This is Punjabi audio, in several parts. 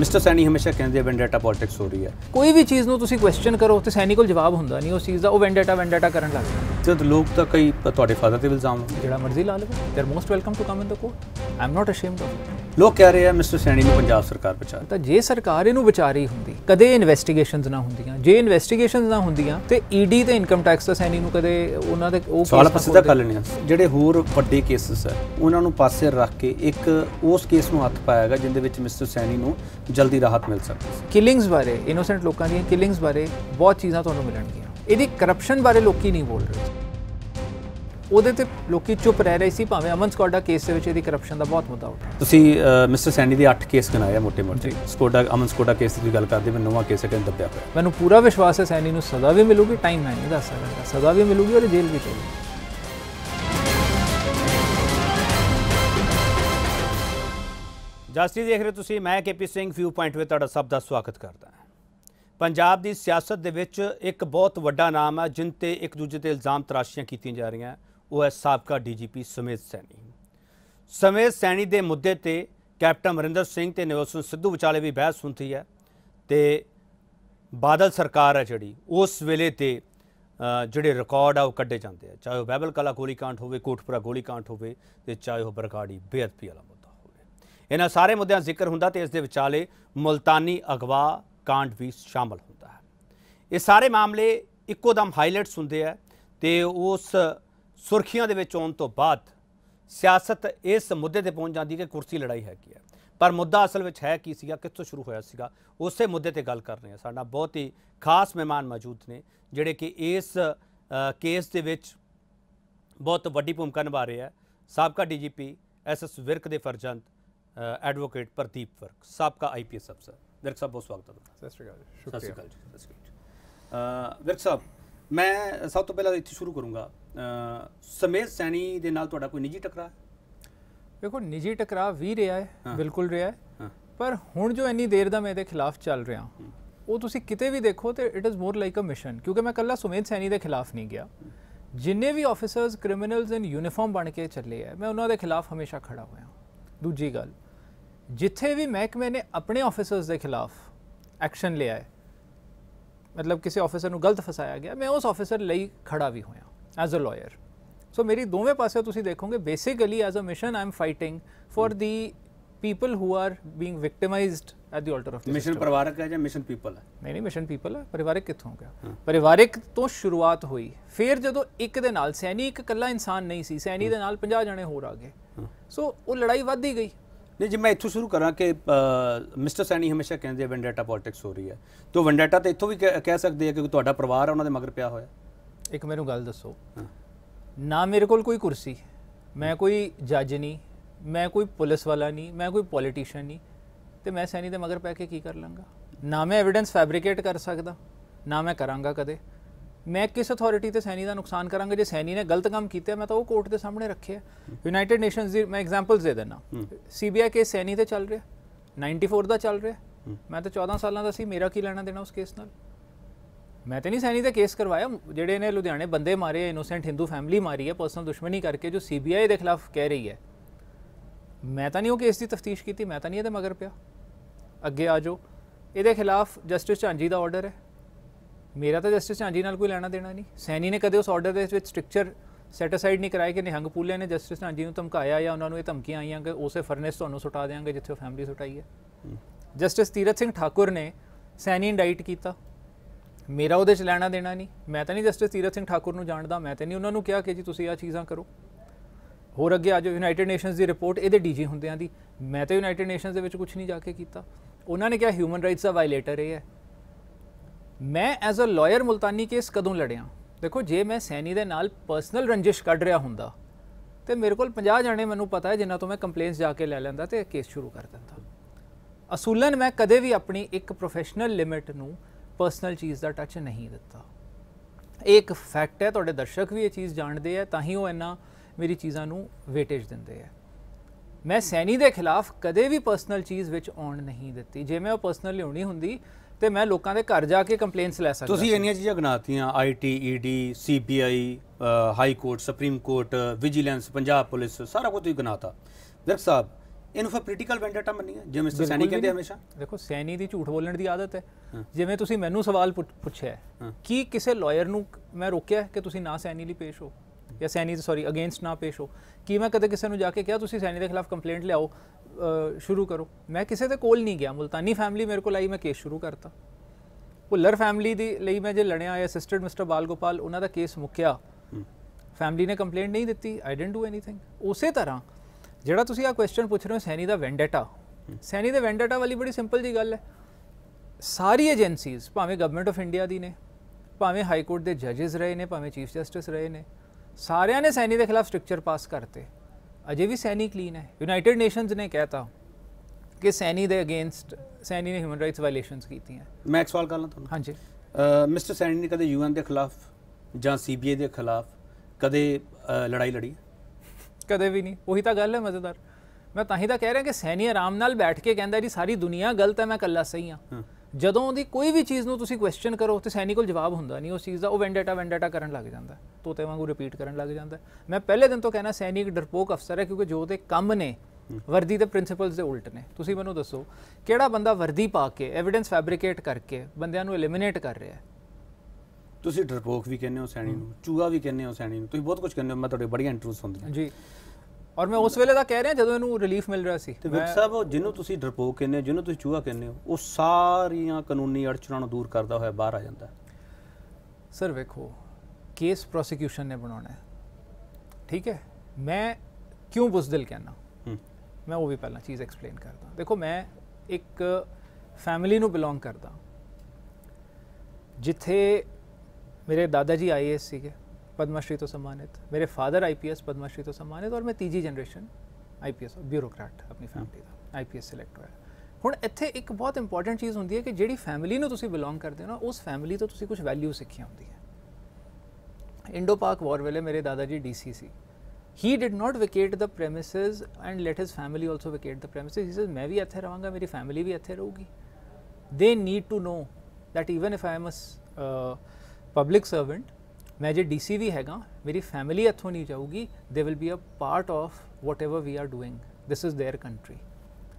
ਮਿਸਟਰ ਸੈਣੀ ਹਮੇਸ਼ਾ ਕਹਿੰਦੇ ਵੈਂਡੇਟਾ ਪੋਲਿਟਿਕਸ ਹੋ ਰਹੀ ਹੈ ਕੋਈ ਵੀ ਚੀਜ਼ ਨੂੰ ਤੁਸੀਂ ਕੁਐਸਚਨ ਕਰੋ ਤੇ ਸੈਣੀ ਕੋਲ ਜਵਾਬ ਹੁੰਦਾ ਨਹੀਂ ਉਸ ਚੀਜ਼ ਦਾ ਉਹ ਵੈਂਡੇਟਾ ਵੈਂਡੇਟਾ ਕਰਨ ਲੱਗ ਜਾਂਦਾ ਤੇ ਲੋਕ ਤਾਂ ਕਈ ਤੁਹਾਡੇ ਫਾਦਰ ਤੇ ਇਲਜ਼ਾਮ ਜਿਹੜਾ ਮਰਜ਼ੀ ਲਾ ਲਵੇ they are most welcome to come in the court I'm not ashamed of ਲੋਕ ਕਹਿ ਰਹੇ ਆ ਮਿਸਟਰ ਸੈਣੀ ਨੂੰ ਪੰਜਾਬ ਸਰਕਾਰ ਬਚਾ ਤਾਂ ਜੇ ਸਰਕਾਰ ਇਹਨੂੰ ਵਿਚਾਰੀ ਹੁੰਦੀ ਕਦੇ ਇਨਵੈਸਟੀਗੇਸ਼ਨਸ ਨਾ ਹੁੰਦੀਆਂ ਜੇ ਇਨਵੈਸਟੀਗੇਸ਼ਨਸ ਨਾ ਹੁੰਦੀਆਂ ਤੇ ਈਡੀ e ਤੇ ਇਨਕਮ ਟੈਕਸ ਦਾ ਸੈਣੀ ਨੂੰ ਕਦੇ ਉਹਨਾਂ ਦੇ ਉਹ ਸਵਾਲ ਆਪਾਂ ਕਰ ਲੈਣੇ ਆ ਜਿਹੜੇ ਹੋਰ ਵੱਡੇ ਕੇਸਸ ਆ ਉਹਨਾਂ ਨੂੰ ਪਾਸੇ ਰੱਖ ਕੇ ਇੱਕ ਉਸ ਕੇਸ ਨੂੰ ਹੱਥ ਪਾਇਆਗਾ ਜਿੰਦੇ ਵਿੱਚ ਮਿਸਟਰ ਸੈਣੀ ਨੂੰ ਜਲਦੀ ਰਾਹਤ ਮਿਲ ਸਕਦੀ ਕਿਲਿੰਗਸ ਬਾਰੇ ਇਨੋਸੈਂਟ ਲੋਕਾਂ ਦੀਆਂ ਕਿਲਿੰਗਸ ਬਾਰੇ ਬਹੁਤ ਚੀਜ਼ਾਂ ਤੁਹਾਨੂੰ ਮਿਲਣਗੀਆਂ ਇਹਦੀ ਕਰਪਸ਼ਨ ਬਾਰੇ ਲੋਕੀ ਨਹੀਂ ਬੋਲ ਰਹੇ ਉਹਦੇ ਤੇ ਲੋਕੀ ਚੁੱਪ ਰਹਿ ਰਹੇ ਸੀ ਭਾਵੇਂ ਅਮਨ ਸਕੋਡਾ ਕੇਸ ਦੇ ਵਿੱਚ ਇਹਦੀ ਕਰਪਸ਼ਨ ਦਾ ਬਹੁਤ ਮੁੱਦਾ ਉੱਠਿਆ ਤੁਸੀਂ ਮਿਸਟਰ ਸੈਂਡੀ ਦੇ 8 ਕੇਸ ਗਿਣਾਏ ਆ ਮੋਟੇ ਮੋਟੇ ਸਕੋਡਾ ਅਮਨ ਸਕੋਡਾ ਕੇਸ ਦੀ ਗੱਲ ਕਰਦੇ ਮੈਂ ਆ ਕੇਸ ਅਟੈਂਡ ਦੱਬਿਆ ਹੋਇਆ ਮੈਨੂੰ ਪੂਰਾ ਵਿਸ਼ਵਾਸ ਹੈ ਸੈਂਡੀ ਨੂੰ ਸਜ਼ਾ ਵੀ ਮਿਲੂਗੀ ਟਾਈਮ ਮੈਂ ਨਹੀਂ ਦੱਸ ਸਕਦਾ ਸਜ਼ਾ ਵੀ ਮਿਲੂਗੀ ਔਰ ਜੇਲ੍ਹ ਵੀ ਚਲੇਗੀ ਜਸਟਿਸ ਦੇਖ ਰਹੇ ਤੁਸੀਂ ਮੈਂ ਕੇਪੀ ਸਿੰਘ ਵਿਊ ਪੁਆਇੰਟ ਵਿੱਚ ਤੁਹਾਡਾ ਸਭ ਦਾ ਸਵਾਗਤ ਕਰਦਾ ਹਾਂ ਪੰਜਾਬ ਦੀ ਸਿਆਸਤ ਦੇ ਵਿੱਚ ਇੱਕ ਬਹੁਤ ਵੱਡਾ ਨਾਮ ਹੈ ਜਿੰਤੇ ਇੱਕ ਦੂਜੇ ਤੇ ਇਲਜ਼ਾਮ ਤਰਾਸ਼ੀਆਂ ਕੀਤੀਆਂ ਜਾ ਰਹੀਆਂ ਉਹ ਹੈ ਸਾਬਕਾ ਡੀਜੀਪੀ ਸੁਮੇਤ ਸੈਣੀ ਸੁਮੇਤ ਸੈਣੀ ਦੇ ਮੁੱਦੇ ਤੇ ਕੈਪਟਨ ਅਮਰਿੰਦਰ ਸਿੰਘ ਤੇ ਨਵੋਸਨ ਸਿੱਧੂ ਵਿਚਾਲੇ ਵੀ ਬਹਿਸ ਹੁੰਦੀ ਹੈ ਤੇ ਬਾਦਲ ਸਰਕਾਰ ਹੈ ਜਿਹੜੀ ਉਸ ਵੇਲੇ ਤੇ ਜਿਹੜੇ ਰਿਕਾਰਡ ਆ ਉਹ ਕੱਢੇ ਜਾਂਦੇ ਆ ਚਾਹੇ ਉਹ ਬੈਬਲ ਕਲਾ ਕਾਂਠ ਹੋਵੇ ਕੋਟਪੁਰਾ ਗੋਲੀ ਕਾਂਠ ਹੋਵੇ ਤੇ ਚਾਹੇ ਉਹ ਬਰਗਾੜੀ ਬੇਅਦਬੀ ਵਾਲਾ ਮੁੱਦਾ ਹੋਵੇ ਇਹਨਾਂ ਸਾਰੇ ਮੁੱਦਿਆਂ ਜ਼ਿਕਰ ਹੁੰਦਾ ਤੇ ਇਸ ਦੇ ਵਿਚਾਲੇ ਮਲਤਾਨੀ ਅਗਵਾ ਕਾਂਡ ਵੀ ਸ਼ਾਮਲ ਹੁੰਦਾ ਹੈ ਇਹ ਸਾਰੇ ਮਾਮਲੇ ਇੱਕੋ ਦਮ ਹਾਈਲਾਈਟਸ ਹੁੰਦੇ ਆ ਤੇ ਉਸ ਸੁਰਖੀਆਂ ਦੇ ਵਿੱਚ ਆਉਣ ਤੋਂ ਬਾਅਦ ਸਿਆਸਤ ਇਸ ਮੁੱਦੇ ਤੇ ਪਹੁੰਚ ਜਾਂਦੀ ਕਿ ਕੁਰਸੀ ਲੜਾਈ ਹੈ ਕੀ ਹੈ ਪਰ ਮੁੱਦਾ ਅਸਲ ਵਿੱਚ ਹੈ ਕੀ ਸੀਗਾ ਕਿੱਥੋਂ ਸ਼ੁਰੂ ਹੋਇਆ ਸੀਗਾ ਉਸੇ ਮੁੱਦੇ ਤੇ ਗੱਲ ਕਰ ਰਹੇ ਹਾਂ ਸਾਡਾ ਬਹੁਤ ਹੀ ਖਾਸ ਮਹਿਮਾਨ ਮੌਜੂਦ ਨੇ ਜਿਹੜੇ ਕਿ ਇਸ ਕੇਸ ਦੇ ਵਿੱਚ ਬਹੁਤ ਵੱਡੀ ਭੂਮਿਕਾ ਨਿਭਾ ਰਹੇ ਆ ਸਾਬਕਾ ਡੀਜੀਪੀ ਐਸਐਸ ਵਿਰਕ ਦੇ ਫਰਜ਼ੰਦ ਐਡਵੋਕੇਟ ਪ੍ਰਦੀਪ ਵਰਕ ਸਾਬਕਾ ਆਈਪੀਐਸ ਅਫਸਰ ਵਿਰਕ ਸਾਹਿਬ ਬਹੁਤ ਸਵਾਗਤ ਹੈ ਸਤਿ ਸ਼੍ਰੀ ਅਕਾਲ ਸ਼ੁਕਰੀਆ ਸਤਿ ਸ਼੍ਰੀ ਅਕਾਲ ਵਿਰਕ ਸਾਹਿਬ ਮੈਂ ਸਭ ਤੋਂ ਪਹਿਲਾਂ ਇੱਥੇ ਸ਼ੁਰੂ ਕਰੂੰਗਾ ਸਮੇਤ ਸੈਣੀ ਦੇ ਨਾਲ ਤੁਹਾਡਾ ਕੋਈ ਨਿੱਜੀ ਟਕਰਾਅ ਵੇਖੋ ਨਿੱਜੀ ਟਕਰਾਅ ਵੀ ਰਿਹਾ ਹੈ ਬਿਲਕੁਲ ਰਿਹਾ ਹੈ ਪਰ ਹੁਣ ਜੋ ਇੰਨੀ ਦੇਰ ਦਾ ਮੈਂ ਇਹਦੇ ਖਿਲਾਫ ਚੱਲ ਰਿਹਾ ਉਹ ਤੁਸੀਂ ਕਿਤੇ ਵੀ ਦੇਖੋ ਤੇ it is more like a mission ਕਿਉਂਕਿ ਮੈਂ ਕੱਲਾ ਸੁਮੇਤ ਸੈਣੀ ਦੇ ਖਿਲਾਫ ਨਹੀਂ ਗਿਆ ਜਿੰਨੇ ਵੀ ਆਫੀਸਰਸ ਕ੍ਰਿਮੀਨਲਸ ਇਨ ਯੂਨੀਫਾਰਮ ਬਣ ਕੇ ਚੱਲੇ ਆ ਮੈਂ ਉਹਨਾਂ ਦੇ ਖਿਲਾਫ ਹਮੇਸ਼ਾ ਖੜਾ ਹੋਇਆ ਦੂਜੀ ਗੱਲ ਜਿੱਥੇ ਵੀ ਮਹਿਕਮੇ ਨੇ ਆਪਣੇ ਆਫੀਸਰਸ ਦੇ ਖਿਲਾਫ ਐਕਸ਼ਨ ਲਿਆ ਹੈ ਮਤਲਬ ਕਿਸੇ ਆਫੀਸਰ ਨੂੰ ਗਲਤ ਫਸਾਇਆ ਗਿਆ ਮੈਂ ਉਸ ਆਫੀਸਰ ਲਈ ਖੜਾ ਵੀ ਹੋਇਆ ਐਜ਼ ਅ ਲਾਇਰ ਸੋ ਮੇਰੀ ਦੋਵੇਂ ਪਾਸੇ ਤੁਸੀਂ ਦੇਖੋਗੇ basically as a mission I'm fighting for the people who are being victimised at the altar of mission ਪਰਿਵਾਰਕ ਹੈ ਜਾਂ ਮਿਸ਼ਨ ਪੀਪਲ ਹੈ ਨਹੀਂ ਨਹੀਂ ਮਿਸ਼ਨ ਪੀਪਲ ਹੈ ਪਰਿਵਾਰਕ ਕਿੱਥੋਂ ਗਿਆ ਪਰਿਵਾਰਕ ਤੋਂ ਸ਼ੁਰੂਆਤ ਹੋਈ ਫਿਰ ਜਦੋਂ ਇੱਕ ਦੇ ਨਾਲ ਸੈਨੀ ਇੱਕ ਇਕੱਲਾ ਇਨਸਾਨ ਨਹੀਂ ਸੀ ਸੈਨੀ ਦੇ ਨਾਲ 50 ਜਣੇ ਹੋਰ ਆ ਗਏ ਸੋ ਉਹ ਲੜਾਈ ਵੱਧਦੀ ਗਈ ਨਹੀਂ ਜੇ ਮੈਂ ਇੱਥੋਂ ਸ਼ੁਰੂ ਕਰਾਂ ਕਿ ਮਿਸਟਰ ਸੈਣੀ ਹਮੇਸ਼ਾ ਕਹਿੰਦੇ ਵੈਂਡੇਟਾ ਪੋਲਿਟਿਕਸ ਹੋ ਰਹੀ ਹੈ ਤੋਂ ਵੈਂਡੇਟਾ ਤੇ ਇੱਥੋਂ ਵੀ ਕਹਿ ਸਕਦੇ ਆ ਕਿ ਤੁਹਾਡਾ ਪਰਿਵਾਰ ਉਹਨਾਂ ਦੇ ਮਗਰ ਪਿਆ ਹੋਇਆ ਇੱਕ ਮੈਨੂੰ ਗੱਲ ਦੱਸੋ ਨਾ ਮੇਰੇ ਕੋਲ ਕੋਈ ਕੁਰਸੀ ਮੈਂ ਕੋਈ ਜੱਜ ਨਹੀਂ ਮੈਂ ਕੋਈ ਪੁਲਿਸ ਵਾਲਾ ਨਹੀਂ ਮੈਂ ਕੋਈ ਪੋਲੀਟੀਸ਼ੀਅਨ ਨਹੀਂ ਤੇ ਮੈਂ ਸੈਣੀ ਦੇ ਮਗਰ ਪੈ ਕੇ ਕੀ ਕਰ ਲਾਂਗਾ ਨਾ ਮੈਂ ਐਵੀਡੈਂਸ ਫੈਬਰਿਕੇਟ ਕਰ ਸਕਦਾ ਨਾ ਮੈਂ ਕਰਾਂਗਾ ਕਦੇ ਮੈਂ ਕਿਸ ਅਥਾਰਟੀ ਤੇ ਸੈਣੀ ਦਾ ਨੁਕਸਾਨ ਕਰਾਂਗਾ ਜੇ ਸੈਣੀ ਨੇ ਗਲਤ ਕੰਮ ਕੀਤਾ ਮੈਂ ਤਾਂ ਉਹ ਕੋਰਟ ਦੇ ਸਾਹਮਣੇ ਰੱਖਿਆ ਯੂਨਾਈਟਿਡ ਨੇਸ਼ਨਸ ਦੀ ਮੈਂ ਐਗਜ਼ਾਮਪਲਸ ਦੇ ਦਿੰਦਾ ਸੀਬੀਆਈ ਕੇਸ ਸੈਣੀ ਤੇ ਚੱਲ ਰਿਹਾ 94 ਦਾ ਚੱਲ ਰਿਹਾ ਮੈਂ ਤਾਂ 14 ਸਾਲਾਂ ਦਾ ਸੀ ਮੇਰਾ ਕੀ ਲੈਣਾ ਦੇਣਾ ਉਸ ਕੇਸ ਨਾਲ ਮੈਂ ਤੇ ਨਹੀਂ ਸੈਣੀ ਦਾ ਕੇਸ ਕਰਵਾਇਆ ਜਿਹੜੇ ਨੇ ਲੁਧਿਆਣੇ ਬੰਦੇ ਮਾਰੇ ਇਨੋਸੈਂਟ ਹਿੰਦੂ ਫੈਮਿਲੀ ਮਾਰੀ ਹੈ ਪਰਸਨਲ ਦੁਸ਼ਮਣੀ ਕਰਕੇ ਜੋ ਸੀਬੀਆਈ ਦੇ ਖਿਲਾਫ ਕਹਿ ਰਹੀ ਹੈ ਮੈਂ ਤਾਂ ਨਹੀਂ ਉਹ ਕੇਸ ਦੀ ਤਫਤੀਸ਼ ਕੀਤੀ ਮੈਂ ਤਾਂ ਨਹੀਂ ਇਹਦੇ ਮਗਰ ਪਿਆ ਅੱਗੇ ਆ ਜਾਓ ਇਹਦੇ ਖਿਲਾਫ ਜਸਟਿਸ ਝਾਂਜੀ ਦਾ ਆਰਡਰ ਹੈ ਮੇਰਾ ਤਾਂ ਜਸਟਿਸ ਝਾਂਜੀ ਨਾਲ ਕੋਈ ਲੈਣਾ ਦੇਣਾ ਨਹੀਂ ਸੈਣੀ ਨੇ ਕਦੇ ਉਸ ਆਰਡਰ ਦੇ ਵਿੱਚ ਸਟ੍ਰਿਕਚਰ ਸੈਟ ਅਸਾਈਡ ਨਹੀਂ ਕਰਾਇਆ ਕਿ ਨਿਹੰਗ ਪੂਲੇ ਨੇ ਜਸਟਿਸ ਝਾਂਜੀ ਨੂੰ ਧਮਕਾਇਆ ਜਾਂ ਉਹਨਾਂ ਨੂੰ ਇਹ ਧਮਕੀਆਂ ਆਈਆਂ ਕਿ ਉਸੇ ਫਰਨੇਸ ਤੁਹਾਨੂੰ ਸੁਟਾ ਦੇਵਾਂਗੇ ਜਿੱਥੇ ਉਹ ਫੈਮਿਲੀ ਸੁਟਾਈ ਹੈ ਜਸਟਿਸ ਤੀਰਤ ਸਿੰਘ ਠਾਕੁਰ ਨੇ ਸੈਣੀ ਇੰਡਾਈਟ ਕੀਤਾ ਮੇਰਾ ਉਹਦੇ 'ਚ ਲੈਣਾ ਦੇਣਾ ਨਹੀਂ ਮੈਂ ਤਾਂ ਨਹੀਂ ਜਸਟਿਸ ਤੀਰਥ ਸਿੰਘ ਠਾਕੁਰ ਨੂੰ ਜਾਣਦਾ ਮੈਂ ਤਾਂ ਨਹੀਂ ਉਹਨਾਂ ਨੂੰ ਕਿਹਾ ਕਿ ਜੀ ਤੁਸੀਂ ਆ ਚੀਜ਼ਾਂ ਕਰੋ ਹੋਰ ਅੱਗੇ ਆਜੋ ਯੂਨਾਈਟਿਡ ਨੇਸ਼ਨਸ ਦੀ ਰਿਪੋਰਟ ਇਹਦੇ ਡੀਜੀ ਹੁੰਦਿਆਂ ਦੀ ਮੈਂ ਤਾਂ ਯੂਨਾਈਟਿਡ ਨੇਸ਼ਨਸ ਦੇ ਵਿੱਚ ਕੁਝ ਨਹੀਂ ਜਾ ਕੇ ਕੀਤਾ ਉਹਨਾਂ ਨੇ ਕਿਹਾ ਹਿਊਮਨ ਰਾਈਟਸ ਦਾ ਵਾਇਲੇਟਰ ਇਹ ਹੈ ਮੈਂ as a lawyer Multani case ਕਦੋਂ ਲੜਿਆ ਦੇਖੋ ਜੇ ਮੈਂ ਸੈਣੀ ਦੇ ਨਾਲ ਪਰਸਨਲ ਰੰਜਿਸ਼ ਕੱਢ ਰਿਹਾ ਹੁੰਦਾ ਤੇ ਮੇਰੇ ਕੋਲ 50 ਜਾਣੇ ਮੈਨੂੰ ਪਤਾ ਹੈ ਜਿਨ੍ਹਾਂ ਤੋਂ ਮੈਂ ਕੰਪਲੇਂਟਸ ਜਾ ਕੇ ਲੈ ਲੈਂਦਾ ਤੇ ਕੇਸ ਸ਼ੁਰੂ ਕਰ ਦਿੰਦਾ ਅਸੂਲਨ ਮੈਂ ਕਦੇ ਵੀ ਆਪਣੀ ਇੱਕ ਪ੍ਰੋਫੈਸ਼ਨਲ ਲਿਮਿਟ ਨੂੰ ਪਰਸਨਲ ਚੀਜ਼ ਦਾ ਟੱਚ ਨਹੀਂ ਦਿੱਤਾ ਇੱਕ ਫੈਕਟ ਹੈ ਤੁਹਾਡੇ ਦਰਸ਼ਕ ਵੀ ਇਹ ਚੀਜ਼ ਜਾਣਦੇ ਆ ਤਾਂ ਹੀ ਉਹ ਇੰਨਾ ਮੇਰੀ ਚੀਜ਼ਾਂ ਨੂੰ ਵੇਟੇਜ ਦਿੰਦੇ ਆ ਮੈਂ ਸੈਣੀ ਦੇ ਖਿਲਾਫ ਕਦੇ ਵੀ ਪਰਸਨਲ ਚੀਜ਼ ਵਿੱਚ ਆਉਣ ਨਹੀਂ ਦਿੱਤੀ ਜੇ ਮੈਂ ਉਹ ਪਰਸਨਲ ਲਿਉਣੀ ਹੁੰਦੀ ਤੇ ਮੈਂ ਲੋਕਾਂ ਦੇ ਘਰ ਜਾ ਕੇ ਕੰਪਲੇਨਸ ਲੈ ਸਕਦਾ ਤੁਸੀਂ ਇੰਨੀਆਂ ਚੀਜ਼ਾਂ ਗਨਾਤੀਆਂ IT ED CBI high court supreme court vigilance Punjab police ਸਾਰਾ ਕੁਝ ਤੁਸੀਂ ਗਣਾਤਾ ਵਿਰਕ ਸਾਹਿਬ ਇਹਨੂੰ ਫਿਰ ਪੋਲੀਟੀਕਲ ਵੈਂਡੇਟਾ ਹੈ ਜਿਵੇਂ ਮਿਸਟਰ ਸੈਣੀ ਕਹਿੰਦੇ ਹਮੇਸ਼ਾ ਦੇਖੋ ਸੈਣੀ ਦੀ ਝੂਠ ਬੋਲਣ ਦੀ ਆਦਤ ਹੈ ਜਿਵੇਂ ਤੁਸੀਂ ਮੈਨੂੰ ਸਵਾਲ ਪੁੱਛਿਆ ਕੀ ਕਿਸੇ ਲਾਇਰ ਨੂੰ ਮੈਂ ਰੋਕਿਆ ਕਿ ਤੁਸੀਂ ਨਾ ਸੈਣੀ ਲਈ ਪੇਸ਼ ਹੋ ਜਾਂ ਸੈਣੀ ਦੇ ਸੌਰੀ ਅਗੇਂਸਟ ਨਾ ਪੇਸ਼ ਹੋ ਕੀ ਮੈਂ ਕਦੇ ਕਿਸੇ ਨੂੰ ਜਾ ਕੇ ਕਿਹਾ ਤੁਸੀਂ ਸੈਣੀ ਦੇ ਖਿਲਾਫ ਕੰਪਲੇਂਟ ਲਿਆਓ ਸ਼ੁਰੂ ਕਰੋ ਮੈਂ ਕਿਸੇ ਦੇ ਕੋਲ ਨਹੀਂ ਗਿਆ ਮਲਤਾਨੀ ਫੈਮਿਲੀ ਮੇਰੇ ਕੋਲ ਆਈ ਮੈਂ ਕੇਸ ਸ਼ੁਰੂ ਕਰਤਾ ਭੁੱਲਰ ਫੈਮਿਲੀ ਦੀ ਲਈ ਮੈਂ ਜੇ ਲੜਿਆ ਆਇਆ ਅਸਿਸਟੈਂਟ ਮਿਸਟਰ ਬਾਲਗੋਪਾਲ ਉਹਨਾਂ ਦਾ ਕੇਸ ਮੁੱਕਿਆ ਫੈਮਿਲੀ ਨੇ ਕੰਪਲੇਂਟ ਨਹੀਂ ਦਿੱਤੀ ਆਈ ਡਿਡਨਟ ਡੂ ਐਨੀਥਿੰਗ ਉਸੇ ਤਰ੍ਹਾਂ ਜਿਹੜਾ ਤੁਸੀਂ ਆ ਕੁਐਸਚਨ ਪੁੱਛ ਰਹੇ ਹੋ ਸੈਨੀ ਦਾ ਵੈਂਡੇਟਾ ਸੈਨੀ ਦੇ ਵੈਂਡੇਟਾ ਵਾਲੀ ਬੜੀ ਸਿੰਪਲ ਜੀ ਗੱਲ ਹੈ ਸਾਰੀ ਏਜੰਸੀਜ਼ ਭਾਵੇਂ ਗਵਰਨਮੈਂਟ ਆਫ ਇੰਡੀਆ ਦੀ ਨੇ ਭਾਵੇਂ ਹਾਈ ਕੋਰਟ ਦੇ ਜੱਜਸ ਰਹੇ ਨੇ ਭਾਵੇਂ ਚੀਫ ਜਸਟਿਸ ਰਹੇ ਨੇ ਸਾਰਿਆਂ ਨੇ ਸੈਨੀ ਦੇ ਖਿਲਾਫ ਸਟ੍ਰਕਚਰ ਪਾਸ ਕਰਤੇ ਅਜੇ ਵੀ ਸੈਨੀ ਕਲੀਨ ਹੈ ਯੂਨਾਈਟਿਡ ਨੇਸ਼ਨਸ ਨੇ ਕਹਿਤਾ ਕਿ ਸੈਨੀ ਦੇ ਅਗੇਂਸਟ ਸੈਨੀ ਨੇ ਹਿਊਮਨ ਰਾਈਟਸ ਵਾਇਲੇਸ਼ਨਸ ਕੀਤੀਆਂ ਮੈਂ ਇੱਕ ਸਵਾਲ ਕਰ ਲਾਂ ਤੁਹਾਨੂੰ ਹਾਂਜੀ ਮਿਸਟਰ ਸੈਨੀ ਨੇ ਕਦੇ ਯੂਐਨ ਦੇ ਖਿਲਾਫ ਜਾਂ ਸੀਬੀਆਈ ਦੇ ਖਿਲਾਫ ਕਦੇ ਲੜਾਈ ਲੜੀ ਕਦੇ ਵੀ ਨਹੀਂ ਉਹੀ ਤਾਂ ਗੱਲ ਹੈ ਮਜ਼ੇਦਾਰ ਮੈਂ ਤਾਂ ਹੀ ਤਾਂ ਕਹਿ ਰਿਹਾ ਕਿ ਸੈਨੀ ਆਰਾਮ ਨਾਲ ਬੈਠ ਕੇ ਕਹਿੰਦਾ ਜੀ ਸਾਰੀ ਦੁਨੀਆ ਗਲਤ ਹੈ ਮੈਂ ਇਕੱਲਾ ਸਹੀ ਹਾਂ ਜਦੋਂ ਉਹਦੀ ਕੋਈ ਵੀ ਚੀਜ਼ ਨੂੰ ਤੁਸੀਂ ਕੁਐਸਚਨ ਕਰੋ ਤੇ ਸੈਨੀ ਕੋਲ ਜਵਾਬ ਹੁੰਦਾ ਨਹੀਂ ਉਸ ਚੀਜ਼ ਦਾ ਉਹ ਵੈਂਡੇਟਾ ਵੈਂਡੇਟਾ ਕਰਨ ਲੱਗ ਜਾਂਦਾ ਤੋਤੇ ਵਾਂਗੂ ਰਿਪੀਟ ਕਰਨ ਲੱਗ ਜਾਂਦਾ ਮੈਂ ਪਹਿਲੇ ਦਿਨ ਤੋਂ ਕਹਿਣਾ ਸੈਨੀ ਇੱਕ ਡਰਪੋਕ ਅਫਸਰ ਹੈ ਕਿਉਂਕਿ ਜੋ ਤੇ ਕੰਮ ਨੇ ਵਰਦੀ ਦੇ ਪ੍ਰਿੰਸੀਪਲਸ ਦੇ ਉਲਟ ਨੇ ਤੁਸੀਂ ਮੈਨੂੰ ਦੱਸੋ ਕਿਹੜਾ ਬੰਦਾ ਵਰਦੀ ਪਾ ਕੇ ਐਵੀਡੈਂਸ ਫੈਬਰਿਕੇਟ ਕਰਕੇ ਬੰਦਿਆਂ ਨੂੰ ਐਲੀਮੀਨੇਟ ਕਰ ਰਿਹਾ ਹੈ ਤੁਸੀਂ ਡਰਪੋਕ ਵੀ ਕਹਿੰਦੇ ਹੋ ਸੈਣੀ ਨੂੰ ਚੂਹਾ ਵੀ ਕਹਿੰਦੇ ਹੋ ਸੈਣੀ ਨੂੰ ਤੁਸੀਂ ਬਹੁਤ ਕੁਝ ਕਹਿੰਦੇ ਹੋ ਮੈਂ ਤੁਹਾਡੇ ਬੜੀਆਂ ਇੰਟਰਵਿਊਸ ਹੁੰਦੀਆਂ ਜੀ ਔਰ ਮੈਂ ਉਸ ਵੇਲੇ ਦਾ ਕਹਿ ਰਿਹਾ ਜਦੋਂ ਇਹਨੂੰ ਰਿਲੀਫ ਮਿਲ ਰਿਹਾ ਸੀ ਤੇ ਵਿਕ ਸਾਹਿਬ ਜਿਹਨੂੰ ਤੁਸੀਂ ਡਰਪੋਕ ਕਹਿੰਦੇ ਹੋ ਜਿਹਨੂੰ ਤੁਸੀਂ ਚੂਹਾ ਕਹਿੰਦੇ ਹੋ ਉਹ ਸਾਰੀਆਂ ਕਾਨੂੰਨੀ ਅੜਚਣਾਂ ਨੂੰ ਦੂਰ ਕਰਦਾ ਹੋਇਆ ਬਾਹਰ ਆ ਜਾਂਦਾ ਸਰ ਵੇਖੋ ਕੇਸ ਪ੍ਰੋਸੀਕਿਊਸ਼ਨ ਨੇ ਬਣਾਉਣਾ ਹੈ ਠੀਕ ਹੈ ਮੈਂ ਕਿਉਂ ਬੁਸਦਿਲ ਕਹਿਣਾ ਮੈਂ ਉਹ ਵੀ ਪਹਿਲਾਂ ਚੀਜ਼ ਐਕਸਪਲੇਨ ਕਰਦਾ ਦੇਖੋ ਮੈਂ ਇੱਕ ਫੈਮਿਲੀ ਨੂੰ ਬਿਲੋਂਗ ਕਰਦਾ ਜਿੱਥੇ ਮੇਰੇ ਦਾਦਾ ਜੀ ਆਈਐਸ ਸੀਗੇ ਪਦਮਸ਼ਰੀ ਤੋਂ ਸਨਮਾਨਿਤ ਮੇਰੇ ਫਾਦਰ ਆਈਪੀਐਸ ਪਦਮਸ਼ਰੀ ਤੋਂ ਸਨਮਾਨਿਤ ਔਰ ਮੈਂ ਤੀਜੀ ਜਨਰੇਸ਼ਨ ਆਈਪੀਐਸ ਬਿਊਰੋਕਰਟ ਆਪਣੀ ਫੈਮਿਲੀ ਦਾ ਆਈਪੀਐਸ ਸਿਲੈਕਟ ਹੋਇਆ ਹੁਣ ਇੱਥੇ ਇੱਕ ਬਹੁਤ ਇੰਪੋਰਟੈਂਟ ਚੀਜ਼ ਹੁੰਦੀ ਹੈ ਕਿ ਜਿਹੜੀ ਫੈਮਿਲੀ ਨੂੰ ਤੁਸੀਂ ਬਿਲੋਂਗ ਕਰਦੇ ਹੋ ਨਾ ਉਸ ਫੈਮਿਲੀ ਤੋਂ ਤੁਸੀਂ ਕੁਝ ਵੈਲਿਊ ਸਿੱਖੀਆਂ ਹੁੰਦੀਆਂ ਇੰਡੋ ਪਾਕ ਵਾਰ ਵੇਲੇ ਮੇਰੇ ਦਾਦਾ ਜੀ ਡੀਸੀ ਸੀ he did not vacate the premises and let his family also vacate the premises he says ਮੈਂ ਵੀ ਇੱਥੇ ਰਹਾਂਗਾ ਮੇਰੀ ਫੈਮਿਲੀ ਵੀ ਇੱਥੇ ਰਹੂਗੀ they need to know that even if i am a uh, public servant ਮੈਂ ਜੇ ਡੀਸੀ ਵੀ ਹੈਗਾ ਮੇਰੀ ਫੈਮਿਲੀ ਇੱਥੋਂ ਨਹੀਂ ਜਾਊਗੀ they will be a part of whatever we are doing this is their country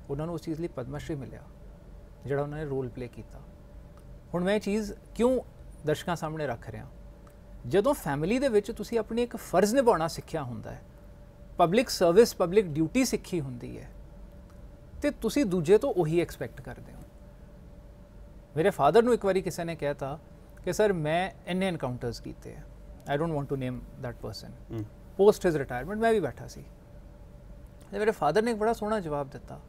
ਉਹਨਾਂ ਨੂੰ ਉਸ ਚੀਜ਼ ਲਈ ਪਦਮਸ਼੍ਰੀ ਮਿਲਿਆ ਜਿਹੜਾ ਉਹਨਾਂ ਨੇ ਰੋਲ ਪਲੇ ਕੀਤਾ ਹੁਣ ਮੈਂ ਇਹ ਚੀਜ਼ ਕਿਉਂ ਦਰਸ਼ਕਾਂ ਸਾਹਮਣੇ ਰੱਖ ਰਿਹਾ ਜਦੋਂ ਫੈਮਿਲੀ ਦੇ ਵਿੱਚ ਤੁਸੀਂ ਆਪਣੀ ਇੱਕ ਫਰਜ਼ ਨਿਭਾਉਣਾ ਸਿੱਖਿਆ ਹੁੰਦਾ ਹੈ ਪਬਲਿਕ ਸਰਵਿਸ ਪਬਲਿਕ ਡਿਊਟੀ ਸਿੱਖੀ ਹੁੰਦੀ ਹੈ ਤੇ ਤੁਸੀਂ ਦੂਜੇ ਤੋਂ ਉਹੀ ਐਕਸਪੈਕਟ ਕਰਦੇ ਹੋ ਮੇਰੇ ਫਾਦਰ ਨੂੰ ਇੱਕ ਵਾਰੀ ਕਿਸੇ ਨੇ ਕਹਿਤਾ ਕਿ ਸਰ ਮੈਂ ਇੰਨੇ ਐਨਕਾਊਂਟਰਸ ਕੀਤੇ ਆ I don't want to name that person post his retirement ਮੈਂ ਵੀ ਬੈਠਾ ਸੀ ਤੇ ਮੇਰੇ ਫਾਦਰ ਨੇ ਇੱਕ ਬੜਾ ਸੋਹਣਾ ਜਵਾਬ ਦਿੱਤਾ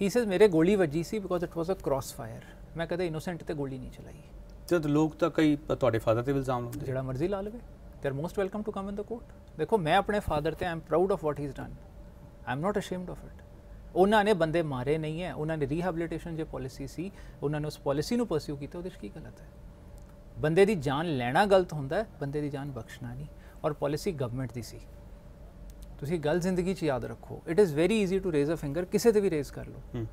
ਹੀ ਸੇਸ ਮੇਰੇ ਗੋਲੀ ਵੱਜੀ ਸੀ because it was a cross fire ਮੈਂ ਕਦੇ ਇਨੋਸੈਂਟ ਤੇ ਗੋਲੀ ਨਹੀਂ ਚਲਾਈ ਜਦ ਲੋਕ ਤਾਂ ਕਈ ਤੁਹਾਡੇ ਫਾਦਰ ਤੇ ਇਲਜ਼ਾਮ ਲਾਉਂਦੇ ਜਿਹੜਾ ਮਰਜ਼ੀ ਲਾ ਲਵੇ they are most welcome to come in the court ਦੇਖੋ ਮੈਂ ਆਪਣੇ ਫਾਦਰ ਤੇ ਆਮ proud of what he is done am not ashamed of it ਉਹਨਾਂ ਨੇ ਬੰਦੇ ਮਾਰੇ ਨਹੀਂ ਹੈ ਉਹਨਾਂ ਨੇ ਰੀਹੈਬਿਲਿਟੇਸ਼ਨ ਜੇ ਪਾਲਿਸੀ ਸੀ ਉਹਨਾਂ ਨੇ ਉਸ ਪਾਲਿਸੀ ਨੂੰ ਪਰਸਿਊ ਕੀਤਾ ਉਹਦੇ ਵਿੱਚ ਕੀ ਗਲਤ ਹੈ ਬੰਦੇ ਦੀ ਜਾਨ ਲੈਣਾ ਗਲਤ ਹੁੰਦਾ ਬੰਦੇ ਦੀ ਜਾਨ ਬਖਸ਼ਣਾ ਨਹੀਂ ਔਰ ਪਾਲਿਸੀ ਗਵਰਨਮੈਂਟ ਦੀ ਸੀ ਤੁਸੀਂ ਗੱਲ ਜ਼ਿੰਦਗੀ 'ਚ ਯਾਦ ਰੱਖੋ it is very easy to raise a finger ਕਿਸੇ ਤੇ ਵੀ ਰੇਜ਼ ਕਰ ਲਓ